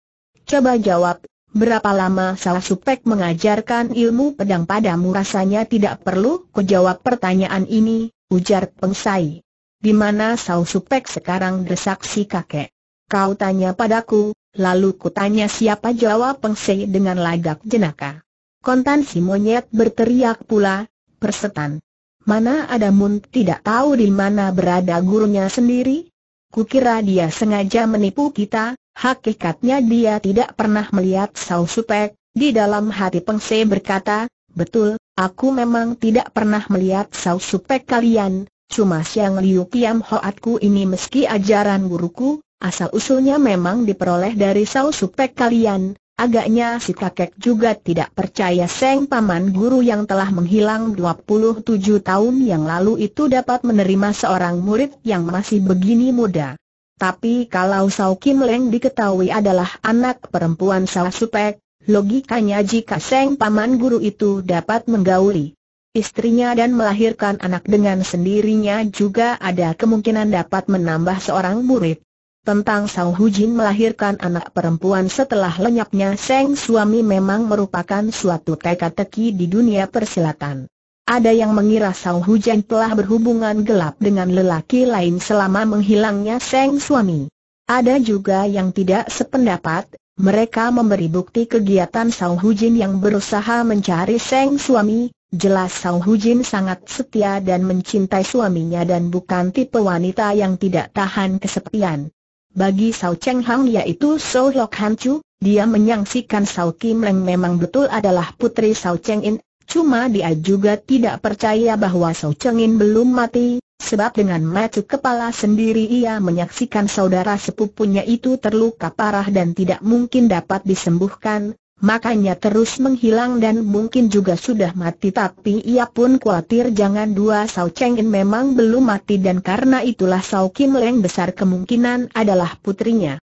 Coba jawab, berapa lama Saul Supek mengajarkan ilmu pedang padamu rasanya tidak perlu kejawab pertanyaan ini, ujar Pengsei. Di mana Saul Supek sekarang desak si kakek? Kau tanya padaku, lalu kutanya siapa jawab pengsei dengan lagak jenaka. Kontan si monyet berteriak pula, persetan. Mana ada mun tidak tahu di mana berada gurunya sendiri? Kukira dia sengaja menipu kita, hakikatnya dia tidak pernah melihat Sao Supek, di dalam hati Pengse berkata, betul, aku memang tidak pernah melihat Sao Supek kalian, Cuma Siang Liu Kiam Hoatku ini meski ajaran guruku, Asal-usulnya memang diperoleh dari sausupek kalian, agaknya si kakek juga tidak percaya Seng Paman Guru yang telah menghilang 27 tahun yang lalu itu dapat menerima seorang murid yang masih begini muda. Tapi kalau Sao Kim Leng diketahui adalah anak perempuan Sausupek, logikanya jika Seng Paman Guru itu dapat menggauli istrinya dan melahirkan anak dengan sendirinya juga ada kemungkinan dapat menambah seorang murid. Tentang Sang Hujin melahirkan anak perempuan setelah lenyapnya Seng suami memang merupakan suatu teka-teki di dunia persilatan. Ada yang mengira Sang Hujin telah berhubungan gelap dengan lelaki lain selama menghilangnya Seng suami. Ada juga yang tidak sependapat, mereka memberi bukti kegiatan Sang Hujin yang berusaha mencari Seng suami, Jelas Sang Hujin sangat setia dan mencintai suaminya dan bukan tipe wanita yang tidak tahan kesepian. Bagi Sao Cheng Hang yaitu So Lok Han Chu, dia menyaksikan Sao Kim Leng memang betul adalah putri Sao Cheng In, cuma dia juga tidak percaya bahwa Sao Cheng In belum mati, sebab dengan mata kepala sendiri ia menyaksikan saudara sepupunya itu terluka parah dan tidak mungkin dapat disembuhkan, makanya terus menghilang dan mungkin juga sudah mati tapi ia pun khawatir jangan dua Sao Cheng In memang belum mati dan karena itulah Sao Kim Leng besar kemungkinan adalah putrinya.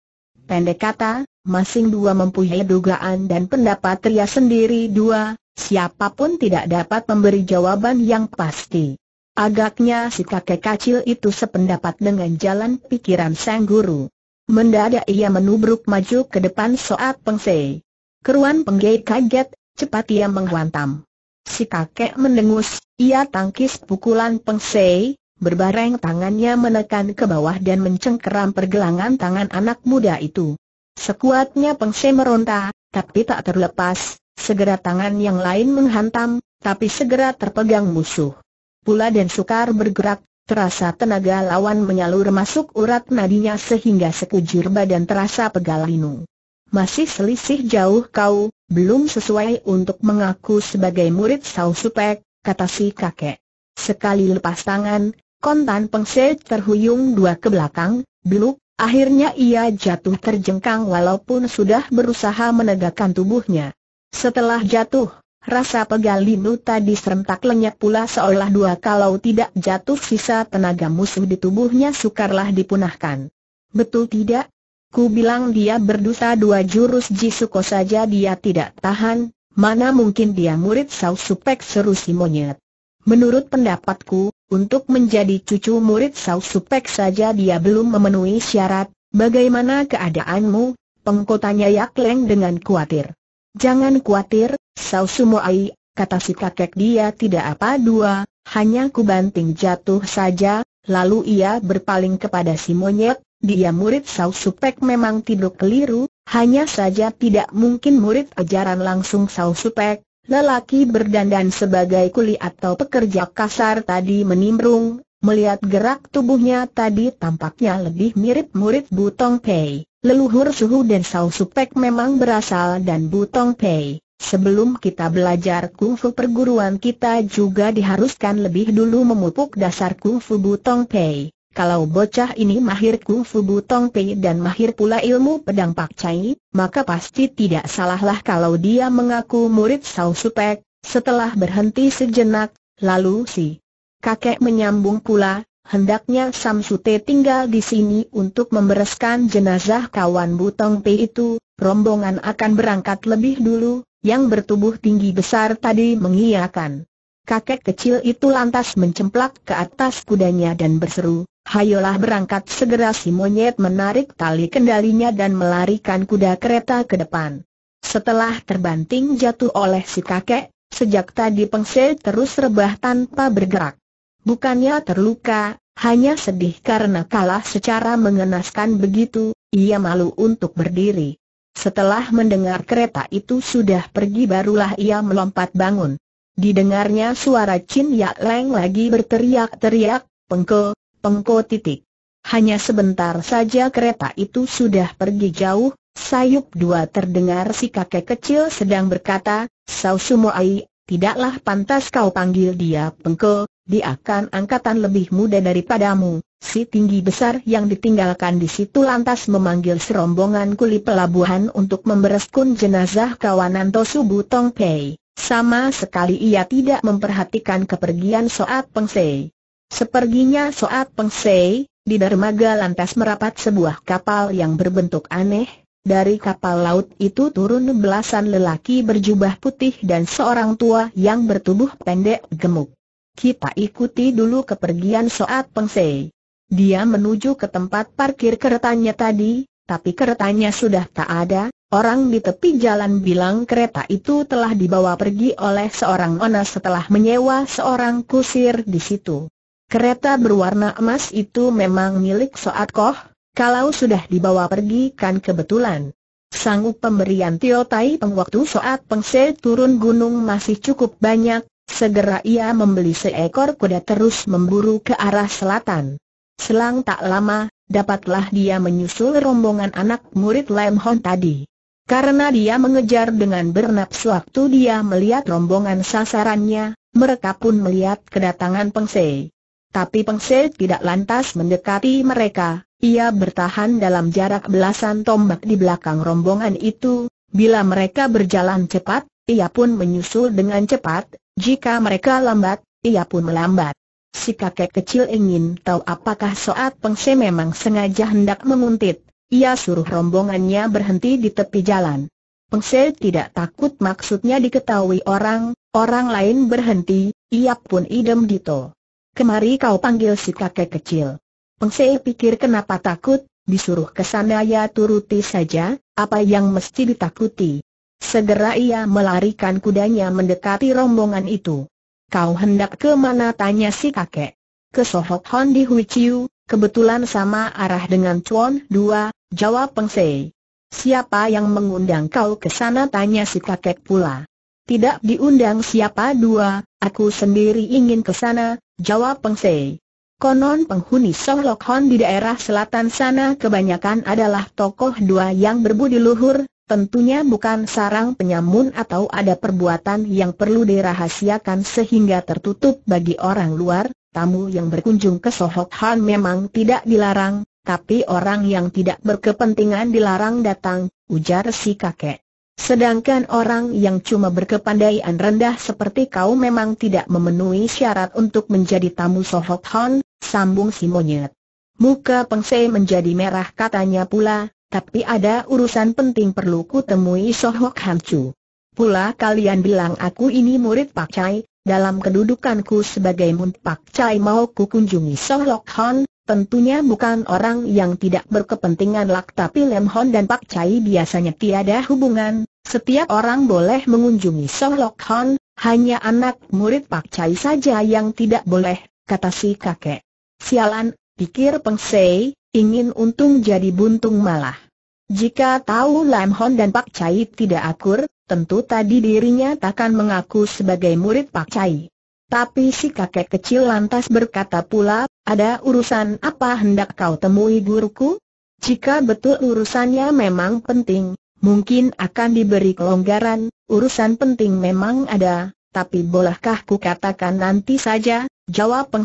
Pendek kata, masing dua mempunyai dugaan dan pendapat Ria sendiri dua, siapapun tidak dapat memberi jawaban yang pasti. Agaknya si kakek kacil itu sependapat dengan jalan pikiran sang guru. Mendadak ia menubruk maju ke depan Soat pengsei. Keruan penggait kaget, cepat ia menghantam. Si kakek mendengus, ia tangkis pukulan pengsei, berbareng tangannya menekan ke bawah dan mencengkeram pergelangan tangan anak muda itu. Sekuatnya pengsei meronta, tapi tak terlepas, segera tangan yang lain menghantam, tapi segera terpegang musuh. Pula dan sukar bergerak, Terasa tenaga lawan menyalur masuk urat nadinya sehingga sekujur badan terasa pegal linu masih selisih jauh kau, belum sesuai untuk mengaku sebagai murid Sao Supek, kata si kakek. Sekali lepas tangan, kontan pengset terhuyung dua ke belakang, beluk, akhirnya ia jatuh terjengkang walaupun sudah berusaha menegakkan tubuhnya. Setelah jatuh, Rasa pegal linu tadi serentak lenyap pula seolah dua kalau tidak jatuh sisa tenaga musuh di tubuhnya sukarlah dipunahkan. Betul tidak, Ku bilang dia berdosa dua jurus jisuko saja dia tidak tahan, mana mungkin dia murid sausupek? seru si monyet. Menurut pendapatku, untuk menjadi cucu murid sausupek saja dia belum memenuhi syarat, bagaimana keadaanmu? Pengkotanya leng dengan khawatir. Jangan khawatir, saus ai, kata si kakek dia tidak apa dua, hanya ku banting jatuh saja, lalu ia berpaling kepada si monyet, dia murid Sau Supek memang tidak keliru, hanya saja tidak mungkin murid ajaran langsung Sau Supek, lelaki berdandan sebagai kuli atau pekerja kasar tadi menimbrung, melihat gerak tubuhnya tadi tampaknya lebih mirip murid Butong Pei. Leluhur Suhu dan Sau Supek memang berasal dan Butong Pei. Sebelum kita belajar kungfu perguruan kita juga diharuskan lebih dulu memupuk dasar kungfu Butong Pei. Kalau bocah ini mahir kung fu butong pei dan mahir pula ilmu pedang pak cai, maka pasti tidak salahlah kalau dia mengaku murid Sau Supek. Setelah berhenti sejenak, lalu si kakek menyambung pula, hendaknya Sam Sute tinggal di sini untuk membereskan jenazah kawan butong pei itu, rombongan akan berangkat lebih dulu, yang bertubuh tinggi besar tadi mengiyakan. Kakek kecil itu lantas mencemplak ke atas kudanya dan berseru, Hayolah berangkat segera si monyet menarik tali kendalinya dan melarikan kuda kereta ke depan. Setelah terbanting jatuh oleh si kakek, sejak tadi pengse terus rebah tanpa bergerak. Bukannya terluka, hanya sedih karena kalah secara mengenaskan begitu, ia malu untuk berdiri. Setelah mendengar kereta itu sudah pergi barulah ia melompat bangun. Didengarnya suara Chin Yak Leng lagi berteriak-teriak, pengko, pengko titik. Hanya sebentar saja kereta itu sudah pergi jauh, sayup dua terdengar si kakek kecil sedang berkata, Sao Sumoai, tidaklah pantas kau panggil dia pengko, dia akan angkatan lebih muda daripadamu. Si tinggi besar yang ditinggalkan di situ lantas memanggil serombongan kuli pelabuhan untuk membereskan jenazah kawanan Tosu Butong Pei. Sama sekali ia tidak memperhatikan kepergian Soat Pengsei. Seperginya Soat Pengsei, di dermaga lantas merapat sebuah kapal yang berbentuk aneh, dari kapal laut itu turun belasan lelaki berjubah putih dan seorang tua yang bertubuh pendek gemuk. Kita ikuti dulu kepergian Soat Pengsei. Dia menuju ke tempat parkir keretanya tadi, tapi keretanya sudah tak ada, orang di tepi jalan bilang kereta itu telah dibawa pergi oleh seorang ona setelah menyewa seorang kusir di situ. Kereta berwarna emas itu memang milik Soat Koh, kalau sudah dibawa pergi kan kebetulan. Sanggup pemberian Tio Tai Peng waktu Soat Peng Se turun gunung masih cukup banyak, segera ia membeli seekor kuda terus memburu ke arah selatan. Selang tak lama, dapatlah dia menyusul rombongan anak murid Lem Hon tadi. Karena dia mengejar dengan bernapsu waktu dia melihat rombongan sasarannya, mereka pun melihat kedatangan Pengse. Tapi Pengse tidak lantas mendekati mereka, ia bertahan dalam jarak belasan tombak di belakang rombongan itu, bila mereka berjalan cepat, ia pun menyusul dengan cepat, jika mereka lambat, ia pun melambat. Si kakek kecil ingin tahu apakah Soat Pengse memang sengaja hendak menguntit. Ia suruh rombongannya berhenti di tepi jalan. Pengse tidak takut maksudnya diketahui orang, orang lain berhenti, ia pun idem dito. Gitu. Kemari kau panggil si kakek kecil. Pengse pikir kenapa takut, disuruh kesana ya turuti saja, apa yang mesti ditakuti. Segera ia melarikan kudanya mendekati rombongan itu. Kau hendak ke mana tanya si kakek? Ke Sohok Hon di Hui kebetulan sama arah dengan Chuan Dua, jawab Peng Sei. Siapa yang mengundang kau ke sana tanya si kakek pula. Tidak diundang siapa dua, aku sendiri ingin ke sana, jawab Peng Sei. Konon penghuni Sohok Hon di daerah selatan sana kebanyakan adalah tokoh dua yang berbudi luhur, Tentunya bukan sarang penyamun atau ada perbuatan yang perlu dirahasiakan sehingga tertutup bagi orang luar, tamu yang berkunjung ke Sohok Han memang tidak dilarang, tapi orang yang tidak berkepentingan dilarang datang, ujar si kakek. Sedangkan orang yang cuma berkepandaian rendah seperti kau memang tidak memenuhi syarat untuk menjadi tamu Sohok Han, sambung si monyet. Muka Pengse menjadi merah katanya pula, tapi ada urusan penting perlu ku temui Sohok Hamcu. Pula kalian bilang aku ini murid Pak Chai, dalam kedudukanku sebagai murid Pak Chai mau ku kunjungi Sohok Han, tentunya bukan orang yang tidak berkepentingan lak tapi Lem Hon dan Pak Chai biasanya tiada hubungan, setiap orang boleh mengunjungi Sohok Han, hanya anak murid Pak Chai saja yang tidak boleh, kata si kakek. Sialan, pikir Peng Sei, Ingin untung jadi buntung malah. Jika tahu Lam Hon dan Pak Cai tidak akur, tentu tadi dirinya takkan mengaku sebagai murid Pak Cai. Tapi si kakek kecil lantas berkata pula, ada urusan apa hendak kau temui guruku? Jika betul urusannya memang penting, mungkin akan diberi kelonggaran, urusan penting memang ada, tapi bolehkah ku katakan nanti saja, jawab Peng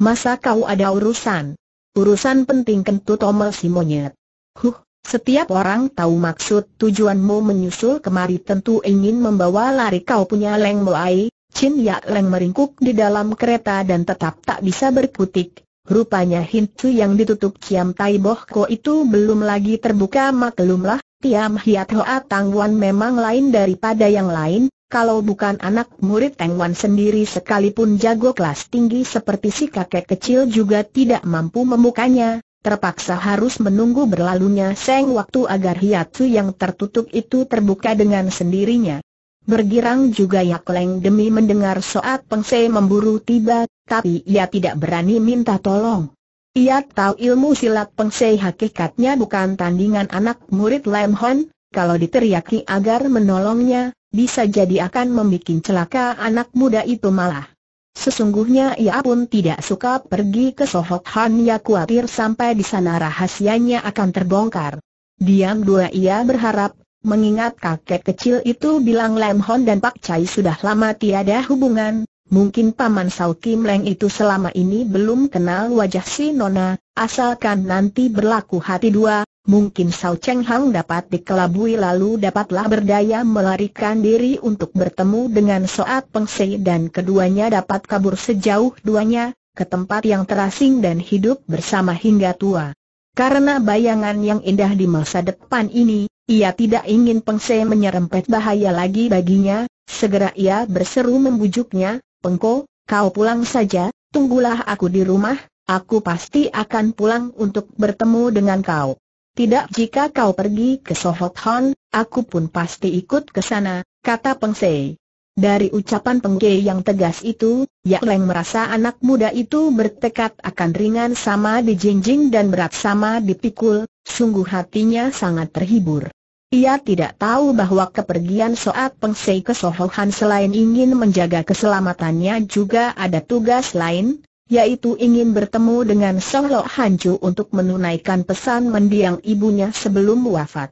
Masa kau ada urusan? Urusan penting kentut Tomel si monyet. Huh, setiap orang tahu maksud tujuanmu menyusul kemari tentu ingin membawa lari kau punya Leng Moai. Chin Yak Leng meringkuk di dalam kereta dan tetap tak bisa berkutik. Rupanya hintu yang ditutup Ciam Tai Boh Ko itu belum lagi terbuka maklumlah, Tiam Hiat Hoa Tang Wan memang lain daripada yang lain, kalau bukan anak murid Teng Wan sendiri sekalipun jago kelas tinggi seperti si kakek kecil juga tidak mampu memukanya. terpaksa harus menunggu berlalunya seng waktu agar hiatsu yang tertutup itu terbuka dengan sendirinya. Bergirang juga Yak Leng demi mendengar soat pengse memburu tiba, tapi ia tidak berani minta tolong. Ia tahu ilmu silat pengse hakikatnya bukan tandingan anak murid Lam Hon, kalau diteriaki agar menolongnya, bisa jadi akan membuat celaka anak muda itu malah. Sesungguhnya ia pun tidak suka pergi ke Sohok Han ya khawatir sampai di sana rahasianya akan terbongkar. Diam dua ia berharap, mengingat kakek kecil itu bilang Lam Hon dan Pak Chai sudah lama tiada hubungan, Mungkin Paman Sao Kim Leng itu selama ini belum kenal wajah si Nona, asalkan nanti berlaku hati dua, mungkin Sao Cheng Hang dapat dikelabui lalu dapatlah berdaya melarikan diri untuk bertemu dengan Soat Peng Sei dan keduanya dapat kabur sejauh duanya, ke tempat yang terasing dan hidup bersama hingga tua. Karena bayangan yang indah di masa depan ini, ia tidak ingin Peng Sei menyerempet bahaya lagi baginya, segera ia berseru membujuknya, Pengko, kau pulang saja, tunggulah aku di rumah, aku pasti akan pulang untuk bertemu dengan kau. Tidak jika kau pergi ke Sohot Hon, aku pun pasti ikut ke sana, kata Peng Sei. Dari ucapan Peng Sei yang tegas itu, Yak Leng merasa anak muda itu bertekad akan ringan sama dijinjing dan berat sama dipikul, sungguh hatinya sangat terhibur. Ia tidak tahu bahwa kepergian Soat Peng Sei ke Hon selain ingin menjaga keselamatannya juga ada tugas lain, yaitu ingin bertemu dengan Sohlo Hanju untuk menunaikan pesan mendiang ibunya sebelum wafat.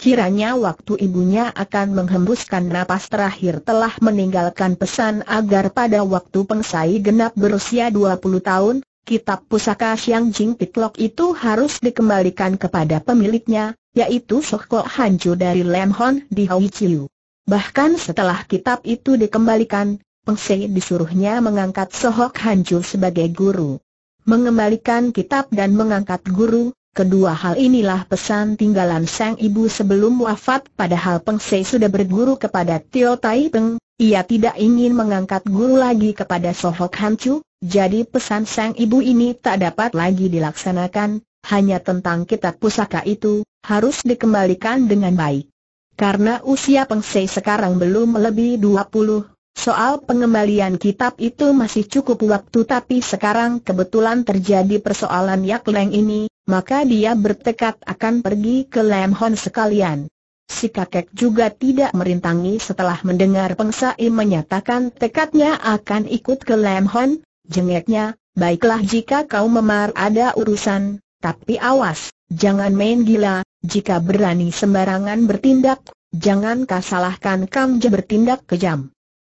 Kiranya waktu ibunya akan menghembuskan napas terakhir telah meninggalkan pesan agar pada waktu pengsai genap berusia 20 tahun, kitab pusaka Xiang Jing Pitlok itu harus dikembalikan kepada pemiliknya, yaitu Sokko Hanju dari Lemhon di Hoi Chiu. Bahkan setelah kitab itu dikembalikan, Peng Sei disuruhnya mengangkat Sohok Hanju sebagai guru. Mengembalikan kitab dan mengangkat guru, kedua hal inilah pesan tinggalan sang ibu sebelum wafat padahal Peng Sei sudah berguru kepada Tio Tai Peng, ia tidak ingin mengangkat guru lagi kepada Sohok Hanju, jadi pesan sang ibu ini tak dapat lagi dilaksanakan, hanya tentang kitab pusaka itu, harus dikembalikan dengan baik. Karena usia Peng Sei sekarang belum lebih 20, Soal pengembalian kitab itu masih cukup waktu tapi sekarang kebetulan terjadi persoalan Yak Leng ini, maka dia bertekad akan pergi ke Lam Hon sekalian. Si kakek juga tidak merintangi setelah mendengar Pengsai menyatakan tekadnya akan ikut ke Lam Hon, jengeknya, baiklah jika kau memar ada urusan, tapi awas, jangan main gila, jika berani sembarangan bertindak, jangan kasalahkan Kang Je bertindak kejam.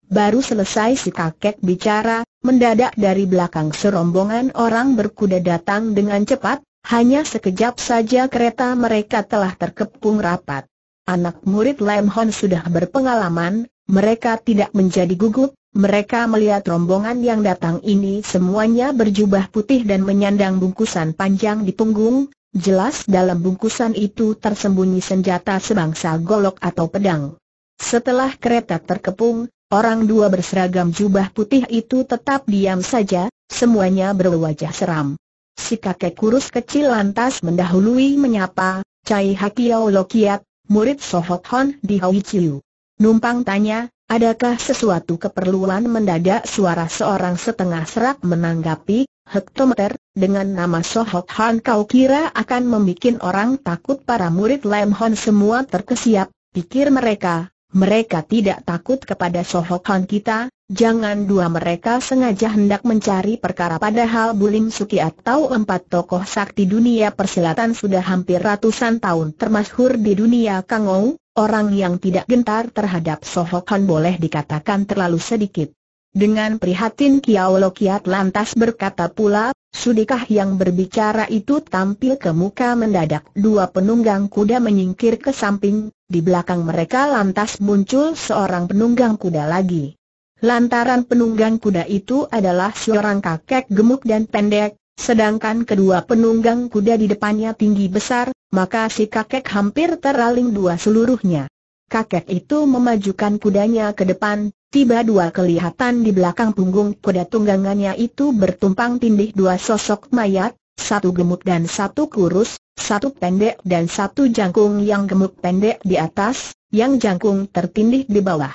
Baru selesai si kakek bicara, mendadak dari belakang serombongan orang berkuda datang dengan cepat, hanya sekejap saja kereta mereka telah terkepung rapat. Anak murid Lem sudah berpengalaman, mereka tidak menjadi gugup, mereka melihat rombongan yang datang ini semuanya berjubah putih dan menyandang bungkusan panjang di punggung, jelas dalam bungkusan itu tersembunyi senjata sebangsa golok atau pedang. Setelah kereta terkepung, Orang dua berseragam jubah putih itu tetap diam saja, semuanya berwajah seram. Si kakek kurus kecil lantas mendahului menyapa, Cai Hakiao Lokiat, murid Sohok Hon di Hoi Chiu. Numpang tanya, adakah sesuatu keperluan mendadak suara seorang setengah serak menanggapi, hektometer, dengan nama Sohok Hon kau kira akan membuat orang takut para murid Lem Hon semua terkesiap, pikir mereka, mereka tidak takut kepada sohokan kita, jangan dua mereka sengaja hendak mencari perkara padahal Bulim Suki atau empat tokoh sakti dunia persilatan sudah hampir ratusan tahun termasyhur di dunia Kangou, orang yang tidak gentar terhadap sohokan boleh dikatakan terlalu sedikit. Dengan prihatin Kiao Lokiat lantas berkata pula, Sudikah yang berbicara itu tampil ke muka mendadak dua penunggang kuda menyingkir ke samping, di belakang mereka lantas muncul seorang penunggang kuda lagi. Lantaran penunggang kuda itu adalah seorang kakek gemuk dan pendek, sedangkan kedua penunggang kuda di depannya tinggi besar, maka si kakek hampir teraling dua seluruhnya. Kakek itu memajukan kudanya ke depan, Tiba dua kelihatan di belakang punggung kuda tunggangannya itu bertumpang tindih dua sosok mayat, satu gemuk dan satu kurus, satu pendek dan satu jangkung yang gemuk pendek di atas, yang jangkung tertindih di bawah.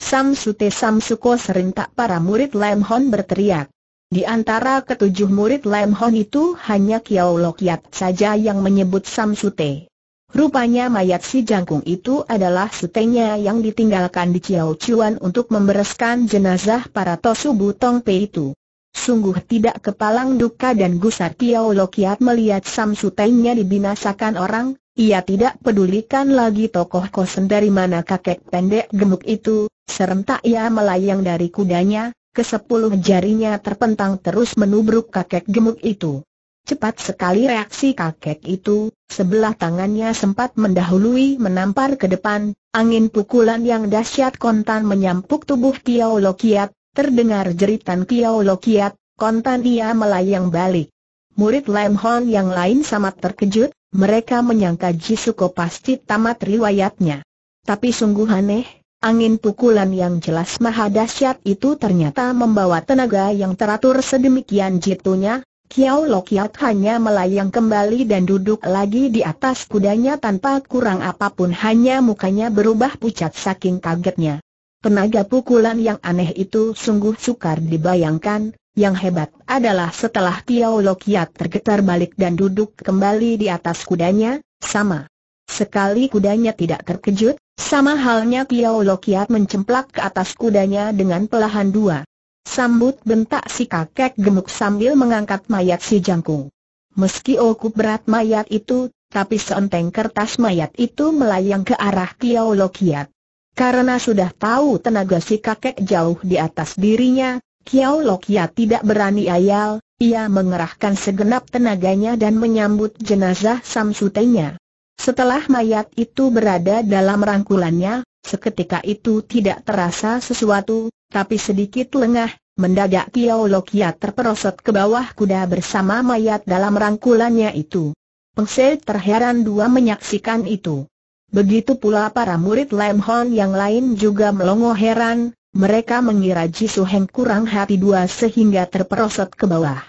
Samsute Samsuko serentak para murid Lam berteriak. Di antara ketujuh murid Lam itu hanya Kiao Lokiat saja yang menyebut Samsute. Rupanya mayat si jangkung itu adalah sutainya yang ditinggalkan di Chiao Chuan untuk membereskan jenazah para Tosu Butong Pe itu. Sungguh tidak kepalang duka dan gusar Kiao Lokiat melihat Sam Sutengnya dibinasakan orang, ia tidak pedulikan lagi tokoh kosen dari mana kakek pendek gemuk itu, serentak ia melayang dari kudanya, kesepuluh jarinya terpentang terus menubruk kakek gemuk itu. Cepat sekali reaksi kakek itu, sebelah tangannya sempat mendahului menampar ke depan, angin pukulan yang dahsyat kontan menyampuk tubuh Kiao Lokiat, terdengar jeritan Kiao Lokiat, kontan ia melayang balik. Murid Lam Hon yang lain sama terkejut, mereka menyangka Jisuko pasti tamat riwayatnya. Tapi sungguh aneh, Angin pukulan yang jelas maha dahsyat itu ternyata membawa tenaga yang teratur sedemikian jitunya, Kiao Lokiat hanya melayang kembali dan duduk lagi di atas kudanya tanpa kurang apapun hanya mukanya berubah pucat saking kagetnya. Tenaga pukulan yang aneh itu sungguh sukar dibayangkan, yang hebat adalah setelah Kiao Lokiat tergetar balik dan duduk kembali di atas kudanya, sama. Sekali kudanya tidak terkejut, sama halnya Kiao Lokiat mencemplak ke atas kudanya dengan pelahan dua. Sambut bentak si kakek gemuk sambil mengangkat mayat si jangkung. Meski okup berat mayat itu, tapi seenteng kertas mayat itu melayang ke arah Kiao Lokiat. Karena sudah tahu tenaga si kakek jauh di atas dirinya, Kiao Lokiat tidak berani ayal, ia mengerahkan segenap tenaganya dan menyambut jenazah Samsutenya. Setelah mayat itu berada dalam rangkulannya, seketika itu tidak terasa sesuatu, tapi sedikit lengah, mendadak Kiao Lokia terperosot ke bawah kuda bersama mayat dalam rangkulannya itu. Pengse terheran dua menyaksikan itu. Begitu pula para murid Lam Hon yang lain juga melongo heran, mereka mengira Jisuheng Heng kurang hati dua sehingga terperosot ke bawah.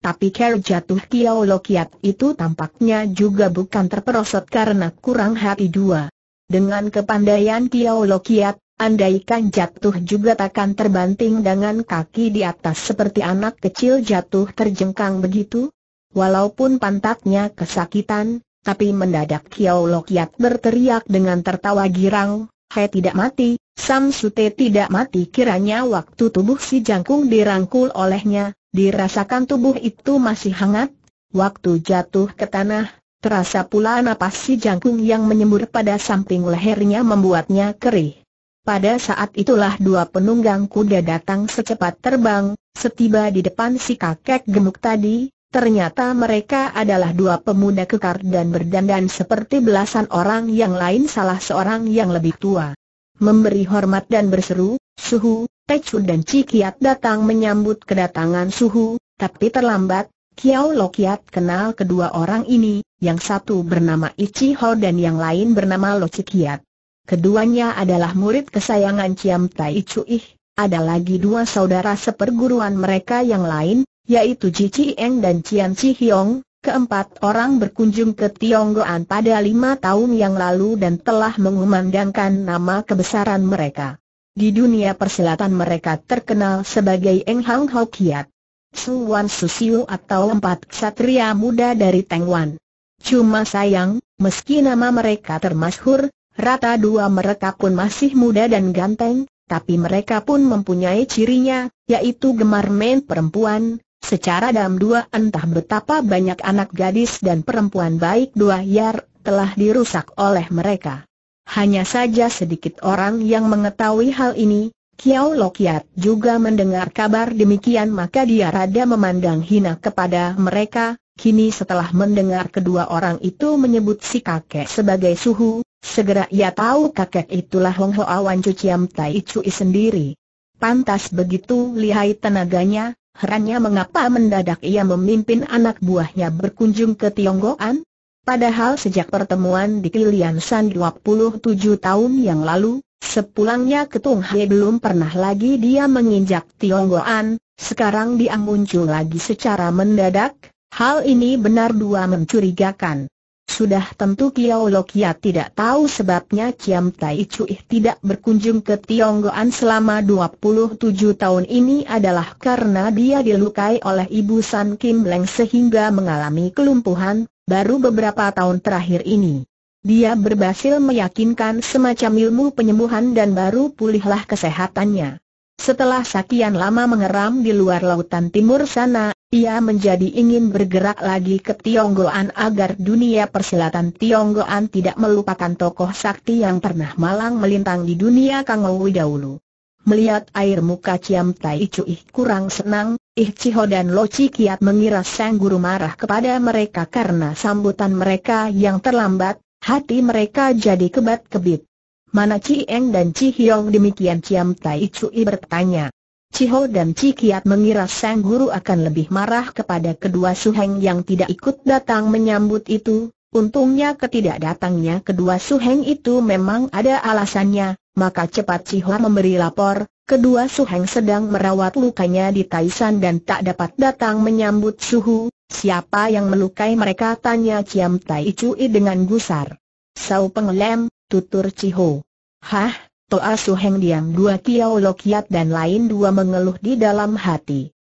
Tapi care jatuh Kiao Lokiat itu tampaknya juga bukan terperosot karena kurang hati dua. Dengan kepandaian Kiao Lokiat, Andaikan jatuh juga takkan terbanting dengan kaki di atas seperti anak kecil jatuh terjengkang begitu. Walaupun pantatnya kesakitan, tapi mendadak Kiao Lokiat berteriak dengan tertawa girang, "Hei tidak mati, Sam Sute tidak mati kiranya waktu tubuh si jangkung dirangkul olehnya, dirasakan tubuh itu masih hangat, waktu jatuh ke tanah, terasa pula napas si jangkung yang menyembur pada samping lehernya membuatnya kerih. Pada saat itulah dua penunggang kuda datang secepat terbang, setiba di depan si kakek gemuk tadi, ternyata mereka adalah dua pemuda kekar dan berdandan seperti belasan orang yang lain salah seorang yang lebih tua. Memberi hormat dan berseru, Suhu, Techu dan Cikiat datang menyambut kedatangan Suhu, tapi terlambat, Kiao Lokiat kenal kedua orang ini, yang satu bernama Ichi Ho dan yang lain bernama Lo Cikiat keduanya adalah murid kesayangan Ciam Tai Cui. Ada lagi dua saudara seperguruan mereka yang lain, yaitu Ji Chi Eng dan Cian Chi Hiong. Keempat orang berkunjung ke Tionggoan pada lima tahun yang lalu dan telah mengumandangkan nama kebesaran mereka. Di dunia persilatan mereka terkenal sebagai Eng Hang Hau Kiat. Su Wan Susiu atau empat Satria muda dari Tengwan. Cuma sayang, meski nama mereka termasyhur, Rata dua mereka pun masih muda dan ganteng, tapi mereka pun mempunyai cirinya, yaitu gemar main perempuan, secara dalam dua entah betapa banyak anak gadis dan perempuan baik dua yar telah dirusak oleh mereka. Hanya saja sedikit orang yang mengetahui hal ini, Kiao Lokiat juga mendengar kabar demikian maka dia rada memandang hina kepada mereka, kini setelah mendengar kedua orang itu menyebut si kakek sebagai suhu, Segera ia tahu kakek itulah Hong Ho Awan Cuciam Tai Cui sendiri. Pantas begitu lihai tenaganya, herannya mengapa mendadak ia memimpin anak buahnya berkunjung ke Tionggoan? Padahal sejak pertemuan di Kilian San 27 tahun yang lalu, sepulangnya ke Tung Hai belum pernah lagi dia menginjak Tionggoan, sekarang dia muncul lagi secara mendadak, hal ini benar dua mencurigakan. Sudah tentu Kiao Lokia tidak tahu sebabnya Ciam Tai Cui tidak berkunjung ke Tionggoan selama 27 tahun ini adalah karena dia dilukai oleh ibu San Kim Leng sehingga mengalami kelumpuhan, baru beberapa tahun terakhir ini. Dia berhasil meyakinkan semacam ilmu penyembuhan dan baru pulihlah kesehatannya. Setelah sekian lama mengeram di luar lautan timur sana, ia menjadi ingin bergerak lagi ke Tionggoan agar dunia persilatan Tionggoan tidak melupakan tokoh sakti yang pernah malang melintang di dunia Kangowi dahulu. Melihat air muka Ciam Tai Ih kurang senang, Ih Chiho dan Lo Chi Kiat mengira sang guru marah kepada mereka karena sambutan mereka yang terlambat, hati mereka jadi kebat-kebit. Mana Ci Eng dan Ci Hiong demikian Ciam Tai Ih bertanya. Ciho dan Cikiat mengira sang guru akan lebih marah kepada kedua suheng yang tidak ikut datang menyambut itu. Untungnya ketidakdatangnya kedua suheng itu memang ada alasannya, maka cepat Ciho memberi lapor, kedua suheng sedang merawat lukanya di Taisan dan tak dapat datang menyambut suhu. Siapa yang melukai mereka tanya Ciam Tai Cui dengan gusar. Sau penglem, tutur Ciho. Hah, Toa Suheng Diang dua Kiao Lokiat dan lain dua mengeluh di dalam hati.